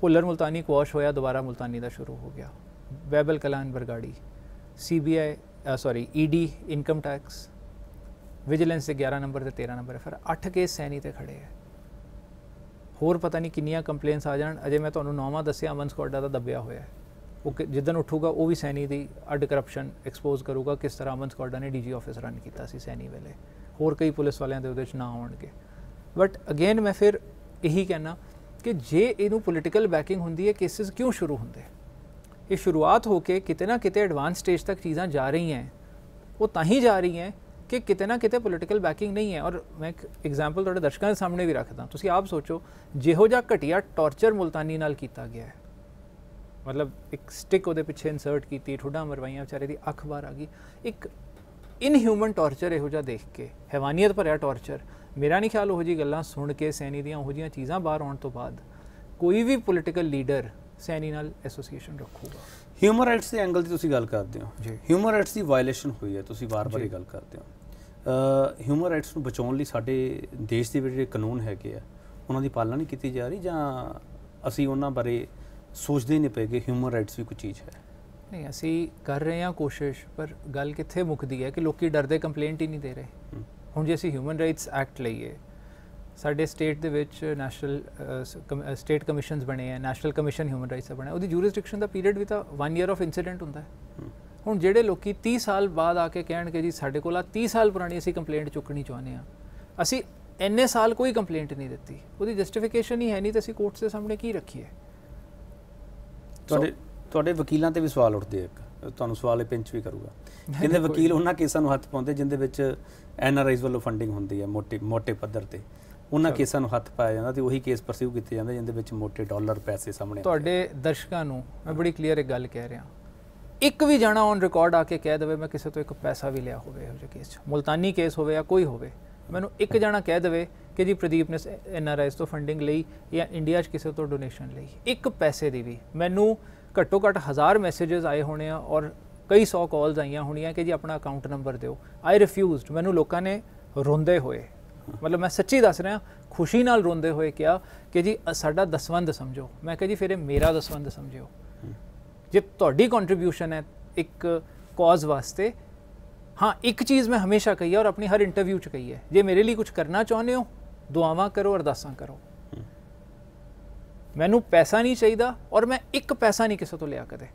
ਪੁੱਲਰ ਮੁਲਤਾਨੀ ਕੁਆਸ਼ ਹੋਇਆ ਦੁਬਾਰਾ ਮੁਲਤਾਨੀ ਦਾ ਸ਼ੁਰੂ ਹੋ ਗਿਆ Babel Kalan Bargadi, CBI uh, sorry ED income tax vigilance ਦੇ 11 ਨੰਬਰ ਤੇ 13 ਨੰਬਰ ਫਿਰ 8 ਕੇਸ ਸੈਣੀ ਤੇ ਖੜੇ ਆ ਹੋਰ ਪਤਾ ਨਹੀਂ ਕਿੰਨੀਆਂ ਕੰਪਲੇਂਟਸ ਆ ਜਾਣ ਅਜੇ ਮੈਂ ਤੁਹਾਨੂੰ ਨੌਵਾਂ ਦੱਸਿਆ ਅਮਨ ਸਕੌਡਾ ਦਾ ਦੱਬਿਆ ਹੋਇਆ ਹੈ ਉਹ ਜਿੱਦਨ ਉੱਠੂਗਾ ਉਹ ਵੀ ਸੈਣੀ ਦੀ ਅਡ ਕਰਪਸ਼ਨ ਐਕਸਪੋਜ਼ ਕਰੂਗਾ ਕਿਸ ਤਰ੍ਹਾਂ ਅਮਨ ਸਕੌਡਾ ਨੇ ਡੀਜੀ ਆਫਿਸ ਰਨ ਕੀਤਾ ਸੀ ਸੈਣੀ ਵੇਲੇ ਹੋਰ ਕਈ ਪੁਲਿਸ ਵਾਲਿਆਂ ਦੇ ਉਹਦੇ ਵਿੱਚ ਨਾ ਆਉਣਗੇ ਬਟ ਅਗੇਨ ਮੈਂ ਫਿਰ ਇਹੀ ਕਹਿਣਾ ਕਿ ਜੇ ਇਹਨੂੰ ਪੋਲੀਟੀਕਲ ਬੈਕਿੰਗ ਹੁੰਦੀ ਹੈ ਕੇਸਿਸ ਕਿਉਂ ਸ਼ੁਰੂ ਹੁੰਦੇ ਇਹ ਸ਼ੁਰੂਆਤ ਹੋ ਕੇ ਕਿਤੇ ਨਾ ਕਿਤੇ ਐਡਵਾਂਸ ਸਟੇਜ ਤੱਕ ਚੀਜ਼ਾਂ ਜਾ ਰਹੀਆਂ ਹੈ ਉਹ ਤਾਂ ਹੀ ਜਾ ਰਹੀਆਂ ਕਿ ਕਿਤੇ ਨਾ ਕਿਤੇ ਪੋਲਿਟੀਕਲ ਬੈਕਿੰਗ ਨਹੀਂ ਹੈ ਔਰ ਮੈਂ ਇੱਕ ਐਗਜ਼ਾਮਪਲ ਤੁਹਾਡੇ ਦਰਸ਼ਕਾਂ ਦੇ ਸਾਹਮਣੇ ਵੀ ਰੱਖਦਾ ਤੁਸੀਂ ਆਪ ਸੋਚੋ ਜਿਹੋ ਜਿਹਾ ਘਟਿਆ ਟੌਰਚਰ ਮੁਲਤਾਨੀ ਨਾਲ ਕੀਤਾ ਗਿਆ ਹੈ ਮਤਲਬ ਇੱਕ ਸਟਿਕ ਉਹਦੇ ਪਿੱਛੇ ਇਨਸਰਟ ਕੀਤੀ ਠੁੱਡਾ ਮਰਵਾਈਆਂ ਵਿਚਾਰੇ ਦੀ ਅੱਖ ਬਾਹਰ ਆ ਗਈ ਇੱਕ ਇਨਹਿਊਮਨ ਟੌਰਚਰ ਇਹੋ ਜਿਹਾ ਦੇਖ ਕੇ ਹੈਵਾਨੀਅਤ ਭਰਿਆ ਟੌਰਚਰ ਮੇਰਾ ਨਹੀਂ ਖਿਆਲ ਉਹ ਜੀ ਗੱਲਾਂ ਸੁਣ ਕੇ ਸੈਨੀ ਦੀਆਂ ਉਹ ਜੀਆਂ ਚੀਜ਼ਾਂ ਬਾਹਰ ਆਉਣ ਤੋਂ ਬਾਅਦ ਕੋਈ ਵੀ ਪੋਲਿਟੀਕਲ ਲੀਡਰ ਸੈਨੀ ਨਾਲ ਐਸੋਸੀਏਸ਼ਨ ਰੱਖੂਗਾ ਹਿਊਮਨ ਰਾਈਟਸ ਦੇ ਐਂਗਲ ਦੀ ਤੁਸੀਂ ਗੱਲ ਕਰਦੇ ਹੋ ਜੀ ਹਿਊਮਨ ਰਾਈਟਸ ਦੀ ਵਾਇਲੇਸ਼ਨ ਹੋਈ ਹੈ ਤੁਸੀਂ ਵਾਰ-ਵਾਰ ਇਹ ਗੱਲ ਕਰਦੇ ਹੋ ਹਿਊਮਨ ਰਾਈਟਸ ਨੂੰ ਬਚਾਉਣ ਲਈ ਸਾਡੇ ਦੇਸ਼ ਦੇ ਜਿਹੜੇ ਕਾਨੂੰਨ ਹੈਗੇ ਆ ਉਹਨਾਂ ਦੀ ਪਾਲਣਾ ਨਹੀਂ ਕੀਤੀ ਜਾ ਰਹੀ ਜਾਂ ਅਸੀਂ ਉਹਨਾਂ ਬਾਰੇ ਸੋਚਦੇ ਨਹੀਂ ਪਏ ਕਿ ਹਿਊਮਨ ਰਾਈਟਸ ਵੀ ਕੋਈ ਚੀਜ਼ ਹੈ ਨਹੀਂ ਅਸੀਂ ਕਰ ਰਹੇ ਹਾਂ ਕੋਸ਼ਿਸ਼ ਪਰ ਗੱਲ ਕਿੱਥੇ ਮੁੱਕਦੀ ਹੈ ਕਿ ਲੋਕੀ ਡਰਦੇ ਕੰਪਲੇਂਟ ਹੀ ਨਹੀਂ ਦੇ ਰਹੇ ਹੁਣ ਜੇ ਅਸੀਂ ਹਿਊਮਨ ਰਾਈਟਸ ਐਕਟ ਲਈਏ ਸਾਡੇ ਸਟੇਟ ਦੇ ਵਿੱਚ ਨੈਸ਼ਨਲ ਸਟੇਟ ਕਮਿਸ਼ਨਸ ਬਣੇ ਆ ਨੈਸ਼ਨਲ ਕਮਿਸ਼ਨ ਹਿਊਮਨ ਰਾਈਟਸ ਦਾ ਬਣਾ ਉਹਦੀ ਜੂਰਿਸਡਿਕਸ਼ਨ ਦਾ ਪੀਰੀਅਡ ਵੀ ਤਾਂ 1 ਇਅਰ ਆਫ ਇਨਸੀਡੈਂਟ ਹੁੰਦਾ ਹੈ ਹੁਣ ਜਿਹੜੇ ਲੋਕੀ 30 ਸਾਲ ਬਾਅਦ ਆ ਕੇ ਕਹਿਣਗੇ ਜੀ ਸਾਡੇ ਕੋਲ ਆ 30 ਸਾਲ ਪੁਰਾਣੀ ਅਸੀਂ ਕੰਪਲੇਂਟ ਚੁੱਕਣੀ ਚਾਹੁੰਦੇ ਆ ਅਸੀਂ ਇੰਨੇ ਸਾਲ ਕੋਈ ਕੰਪਲੇਂਟ ਨਹੀਂ ਦਿੱਤੀ ਉਹਦੀ ਜਸਟੀਫਿਕੇਸ਼ਨ ਹੀ ਹੈ ਨਹੀਂ ਤੇ ਅਸੀਂ ਕੋਰਟਸ ਦੇ ਸਾਹਮਣੇ ਕੀ ਰੱਖੀਏ ਤੁਹਾਡੇ ਤੁਹਾਡੇ ਵਕੀਲਾਂ ਤੇ ਵੀ ਸਵਾਲ ਉੱਠਦੇ ਆ ਤੁਹਾਨੂੰ ਸਵਾਲ ਇਹ ਪਿੰਚ ਵੀ ਕਰੂਗਾ ਕਹਿੰਦੇ ਵਕੀਲ ਉਹਨਾਂ ਕੇਸਾਂ ਨੂੰ ਹੱਥ ਪਾਉਂਦੇ ਜਿੰਦੇ ਵਿੱਚ ਐਨ ਆਰ ਵੱਲੋਂ ਫੰਡਿੰਗ ਹੁੰਦੀ ਹੈ ਮੋਟੇ ਮੋਟੇ ਪੱਧਰ ਤੇ ਉਹਨਾਂ ਕੇਸਾਂ ਨੂੰ ਹੱਥ ਪਾਇਆ ਜਾਂਦਾ ਤੇ ਉਹੀ ਕੇਸ ਪਰਸਿਊ ਕੀਤੇ ਜਾਂਦੇ ਜਿੰਦੇ ਵਿੱਚ ਮੋٹے ਡਾਲਰ ਪੈਸੇ ਸਾਹਮਣੇ ਤੁਹਾਡੇ ਦਰਸ਼ਕਾਂ ਨੂੰ ਮੈਂ ਬੜੀ ਕਲੀਅਰ ਇੱਕ ਗੱਲ ਕਹਿ ਰਿਹਾ ਇੱਕ ਵੀ ਜਾਣਾ ਔਨ ਰਿਕਾਰਡ ਆ ਕੇ ਕਹਿ ਦੇਵੇ ਮੈਂ ਕਿਸੇ ਤੋਂ ਇੱਕ ਪੈਸਾ ਵੀ ਲਿਆ ਹੋਵੇ ਇਹੋ ਜਿਹੇ ਕੇਸ 'ਚ ਮਲਤਾਨੀ ਕੇਸ ਹੋਵੇ ਜਾਂ ਕੋਈ ਹੋਵੇ ਮੈਨੂੰ ਇੱਕ ਜਾਣਾ ਕਹਿ ਦੇਵੇ ਕਿ ਜੀ ਪ੍ਰਦੀਪ ਨੇ ਐਨ ਆਰ ਆਈਸ ਤੋਂ ਫੰਡਿੰਗ ਲਈ ਜਾਂ ਇੰਡੀਆ 'ਚ ਕਿਸੇ ਤੋਂ ਡੋਨੇਸ਼ਨ ਲਈ ਇੱਕ ਪੈਸੇ ਦੀ ਵੀ ਮੈਨੂੰ ਘੱਟੋ ਘੱਟ ਹਜ਼ਾਰ ਮੈਸੇजेस ਆਏ ਹੋਣੇ ਆ ਔਰ ਕਈ 100 ਕਾਲਸ ਆਈਆਂ ਹੋਣੀਆਂ ਕਿ ਜੀ ਆਪਣਾ ਅਕਾਊਂਟ ਨੰਬਰ ਦਿਓ ਆਈ ਰਿਫਿਊਜ਼ਡ ਮੈਨੂੰ ਲੋਕਾਂ ਨੇ ਰੋਂਦੇ ਹੋਏ ਮਤਲਬ ਮੈਂ ਸੱਚੀ ਦੱਸ ਰਿਹਾ ਖੁਸ਼ੀ ਨਾਲ ਰੋਂਦੇ ਹੋਏ ਕਿਹਾ ਕਿ ਜੀ ਸਾਡਾ ਦਸਵੰਦ ਸਮਝੋ ਮੈਂ ਕਿਹਾ ਜੀ ਫਿਰ ਇਹ ਮੇਰਾ ਦਸਵੰਦ ਸਮਝਿਓ ਜੇ ਤੁਹਾਡੀ ਕੰਟਰੀਬਿਊਸ਼ਨ ਹੈ ਇੱਕ ਕਾਜ਼ ਵਾਸਤੇ ਹਾਂ ਇੱਕ ਚੀਜ਼ ਮੈਂ ਹਮੇਸ਼ਾ ਕਹੀ ਹੈ ਔਰ ਆਪਣੀ ਹਰ ਇੰਟਰਵਿਊ 'ਚ ਕਹੀ ਹੈ ਜੇ ਮੇਰੇ ਲਈ ਕੁਝ ਕਰਨਾ ਚਾਹੁੰਦੇ ਹੋ ਦੁਆਵਾਂ ਕਰੋ ਅਰਦਾਸਾਂ ਕਰੋ ਮੈਨੂੰ ਪੈਸਾ ਨਹੀਂ ਚਾਹੀਦਾ ਔਰ ਮੈਂ ਇੱਕ ਪੈਸਾ ਨਹੀਂ ਕਿਸੇ ਤੋਂ ਲਿਆ ਕਦੇ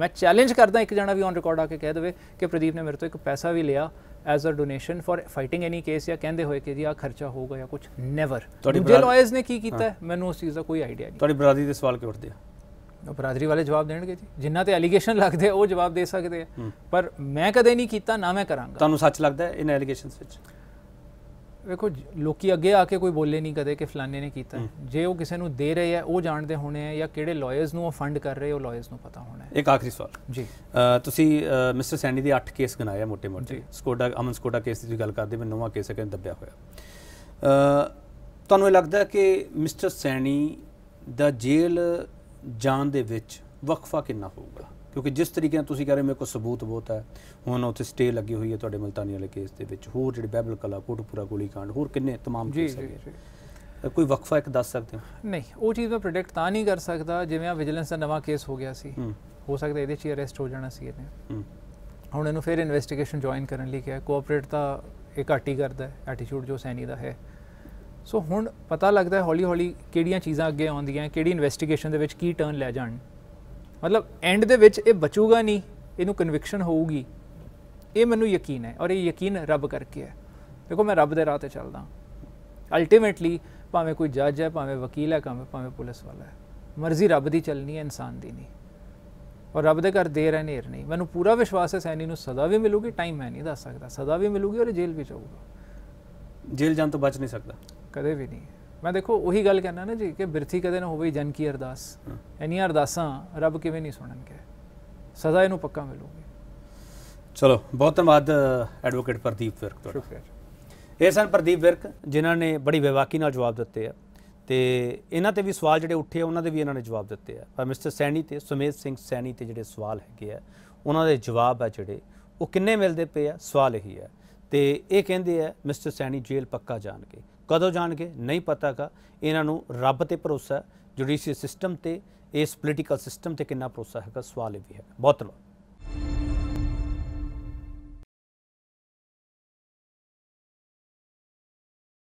ਮੈਂ ਚੈਲੰਜ ਕਰਦਾ ਇੱਕ ਜਣਾ ਵੀ ਔਨ ਰਿਕਾਰਡ ਆ ਕੇ ਕਹਿ ਦੇਵੇ ਕਿ ਪ੍ਰਦੀਪ ਨੇ ਮੇਰੇ ਤੋਂ ਇੱਕ ਪੈਸਾ ਵੀ ਲਿਆ as a donation for fighting any case ਜਾਂ ਕਹਿੰਦੇ ਹੋਏ ਕਿ ਜੀ ਆ ਖਰਚਾ ਹੋਊਗਾ ਜਾਂ ਕੁਝ ਨੈਵਰ ਤੁਹਾਡੇ ਲਾਇਰਸ ਨੇ ਕੀ ਕੀਤਾ ਮੈਨੂੰ ਉਸ ਚੀਜ਼ ਦਾ ਕੋਈ ਆਈਡੀਆ ਨਹੀਂ ਤੁਹਾਡੀ ਬਰਾਦਰੀ ਦੇ ਸਵਾਲ ਕਿਉਂ ਉੱਠਦੇ ਆ ਬਰਾਦਰੀ ਵਾਲੇ ਜਵਾਬ ਦੇਣਗੇ ਜੀ ਜਿਨ੍ਹਾਂ ਤੇ ਅਲੀਗੇਸ਼ਨ ਲੱਗਦੇ ਉਹ ਜਵਾਬ ਦੇ ਸਕਦੇ ਆ ਪਰ ਮੈਂ ਕਦੇ ਨਹੀਂ ਕੀਤਾ ਨਾ ਮੈਂ ਕਰਾਂਗਾ ਤੁਹਾਨੂੰ ਸੱਚ ਲੱਗਦਾ ਇਹਨਾਂ ਅਲੀਗੇਸ਼ਨਸ ਵਿੱਚ ਵੇਖੋ ਲੋਕੀ ਅੱਗੇ ਆ ਕੇ ਕੋਈ ਬੋਲੇ ਨਹੀਂ ਕਦੇ ਕਿ ਫਲਾਣੇ ਨੇ ਕੀਤਾ ਜੇ ਉਹ ਕਿਸੇ ਨੂੰ ਦੇ ਰਹੇ ਆ ਉਹ ਜਾਣਦੇ ਹੋਣੇ ਆ ਜਾਂ ਕਿਹੜੇ ਲਾਇਰਸ ਨੂੰ ਉਹ ਫੰਡ ਕਰ ਰਹੇ ਉਹ ਲਾਇਰਸ ਨੂੰ ਪਤਾ ਹੋਣਾ ਹੈ ਇੱਕ ਆਖਰੀ ਸਵਾਲ ਜੀ ਤੁਸੀਂ ਮਿਸਟਰ ਸੈਂਡੀ ਦੇ 8 ਕੇਸ ਗਨਾਏ ਆ ਮੋٹے ਮੋਟੇ ਸਕੋਡਾ ਅਮਨ ਸਕੋਡਾ ਕੇਸ ਦੀ ਗੱਲ ਕਰਦੇ ਮੈਂ ਨਵਾਂ ਕੇਸ ਹੈ ਦੱਬਿਆ ਹੋਇਆ ਤੁਹਾਨੂੰ ਇਹ ਲੱਗਦਾ ਕਿ ਮਿਸਟਰ ਸੈਣੀ ਦਾ ਜੇਲ੍ਹ ਜਾਣ ਦੇ ਵਿੱਚ ਵਕਫਾ ਕਿੰਨਾ ਹੋਊਗਾ ਕਿਉਂਕਿ ਜਿਸ ਤਰੀਕੇ ਨਾਲ ਤੁਸੀਂ ਕਹ ਰਹੇ ਮੇਰੇ ਕੋਲ ਸਬੂਤ ਬਹੁਤ ਹੈ ਹੁਣ ਉੱਥੇ ਸਟੇ ਲੱਗੀ ਹੋਈ ਹੈ ਤੁਹਾਡੇ ਮਲਤਾਨੀ ਵਾਲੇ ਕੇਸ ਦੇ ਵਿੱਚ ਹੋਰ ਜਿਹੜੇ ਬੈਬਲ ਕਲਾ ਕੋਟਪੂਰਾ ਗੋਲੀकांड ਹੋਰ ਕਿੰਨੇ ਤਮਾਮ ਕੇਸ ਹੈਗੇ ਕੋਈ ਵਕਫਾ ਇੱਕ ਦੱਸ ਸਕਦੇ ਹੋ ਨਹੀਂ ਉਹ ਚੀਜ਼ ਮੈਂ ਪ੍ਰੈਡਿਕਟ ਤਾਂ ਨਹੀਂ ਕਰ ਸਕਦਾ ਜਿਵੇਂ ਆ ਵਿਜੀਲੈਂਸ ਦਾ ਨਵਾਂ ਕੇਸ ਹੋ ਗਿਆ ਸੀ ਹੋ ਸਕਦਾ ਇਹਦੇ 'ਚ ਅਰੈਸਟ ਹੋ ਜਾਣਾ ਸੀ ਇਹਨੇ ਹੁਣ ਇਹਨੂੰ ਫਿਰ ਇਨਵੈਸਟੀਗੇਸ਼ਨ ਜੁਆਇਨ ਕਰਨ ਲਈ ਕਿਹਾ ਕੋਆਪਰੇਟ ਤਾਂ ਇਹ ਘਾਟੀ ਕਰਦਾ ਹੈ ਐਟੀਟਿਊਡ ਜੋ ਸੈਨੀ ਦਾ ਹੈ ਸੋ ਹੁਣ ਪਤਾ ਲੱਗਦਾ ਹੌਲੀ ਹੌਲੀ ਕਿਹੜੀਆਂ ਚੀਜ਼ਾਂ ਅੱਗੇ ਆਉਂਦੀਆਂ ਕਿਹੜੀ ਇਨਵੈਸਟੀਗੇਸ਼ਨ ਦੇ ਵਿੱਚ ਕੀ ਟਰਨ ਲੈ ਜਾਣ ਮਤਲਬ ਐਂਡ ਦੇ ਵਿੱਚ ਇਹ ਬਚੂਗਾ ਨਹੀਂ ਇਹਨੂੰ ਕਨਵਿਕਸ਼ਨ ਹੋਊਗੀ ਇਹ ਮੈਨੂੰ ਯਕੀਨ ਹੈ ਔਰ ਇਹ ਯਕੀਨ ਰੱਬ ਕਰਕੇ ਹੈ ਦੇਖੋ ਮੈਂ ਰੱਬ ਦੇ ਰਾਹ ਤੇ ਚੱਲਦਾ ਅਲਟੀਮੇਟਲੀ ਭਾਵੇਂ ਕੋਈ ਜੱਜ ਹੈ ਭਾਵੇਂ ਵਕੀਲ ਹੈ ਕੰਮ ਭਾਵੇਂ ਪੁਲਿਸ ਵਾਲਾ ਹੈ ਮਰਜ਼ੀ ਰੱਬ ਦੀ ਚੱਲਣੀ ਹੈ ਇਨਸਾਨ ਦੀ ਨਹੀਂ ਔਰ ਰੱਬ ਦੇ ਘਰ ਦੇਰ ਹੈ ਨੇਰ ਨਹੀਂ ਮੈਨੂੰ ਪੂਰਾ ਵਿਸ਼ਵਾਸ ਹੈ ਸੈਨੀ ਨੂੰ ਸਦਾ ਵੀ ਮਿਲੂਗੀ ਟਾਈਮ ਮੈਂ ਨਹੀਂ ਦੱਸ ਸਕਦਾ ਸਦਾ ਵੀ ਮਿਲੂਗੀ ਔਰ ਜੇਲ੍ਹ ਵੀ ਜਾਊਗਾ ਜੇਲ੍ਹ ਜਾਣ ਤੋਂ ਬਚ ਨਹੀਂ ਸਕਦਾ ਕਦੇ ਵੀ ਨਹੀਂ ਮੈਂ ਦੇਖੋ ਉਹੀ ਗੱਲ ਕਹਿਣਾ ਨਾ ਜੀ ਕਿ ਬਿਰਥੀ ਕਦੇ ਨਾ ਹੋਵੇ ਜਨ ਕੀ ਅਰਦਾਸ ਐਨੀ ਅਰਦਾਸਾਂ ਰੱਬ ਕਿਵੇਂ ਨਹੀਂ ਸੁਣਨਗੇ ਸਜ਼ਾ ਇਹਨੂੰ ਪੱਕਾ ਮਿਲੂਗੀ ਚਲੋ ਬਹੁਤ ਧੰਨਵਾਦ ਐਡਵੋਕੇਟ ਪ੍ਰਦੀਪ ਵਿਰਕ ਤੁਹਾਡਾ ਸ਼ੁਕਰੀਆ ਇਹ ਸਨ ਪ੍ਰਦੀਪ ਵਿਰਕ ਜਿਨ੍ਹਾਂ ਨੇ ਬੜੀ ਵਿਵਾਕੀ ਨਾਲ ਜਵਾਬ ਦਿੱਤੇ ਆ ਤੇ ਇਹਨਾਂ ਤੇ ਵੀ ਸਵਾਲ ਜਿਹੜੇ ਉੱਠੇ ਉਹਨਾਂ ਦੇ ਵੀ ਇਹਨਾਂ ਨੇ ਜਵਾਬ ਦਿੱਤੇ ਆ ਪਰ ਮਿਸਟਰ ਸੈਣੀ ਤੇ ਸੁਮੇਤ ਸਿੰਘ ਸੈਣੀ ਤੇ ਜਿਹੜੇ ਸਵਾਲ ਹੈਗੇ ਆ ਉਹਨਾਂ ਦੇ ਜਵਾਬ ਆ ਜਿਹੜੇ ਉਹ ਕਿੰਨੇ ਮਿਲਦੇ ਪਏ ਆ ਸਵਾਲ ਇਹੀ ਆ ਤੇ ਇਹ ਕਹਿੰਦੇ ਆ ਮਿਸਟਰ ਸੈਣੀ ਜੇਲ੍ਹ ਪੱਕਾ ਜਾਣਗੇ ਕਦੋਂ ਜਾਣਗੇ ਨਹੀਂ ਪਤਾ ਕਾ ਇਹਨਾਂ ਨੂੰ ਰੱਬ ਤੇ ਭਰੋਸਾ ਜੁਡੀਸ਼ੀਅਲ ਸਿਸਟਮ ਤੇ ਇਸ ਪੋਲੀਟੀਕਲ ਸਿਸਟਮ ਤੇ ਕਿੰਨਾ ਭਰੋਸਾ ਹੈਗਾ ਸਵਾਲ ਇਹ ਵੀ ਹੈ ਬਹੁਤ ਲੋ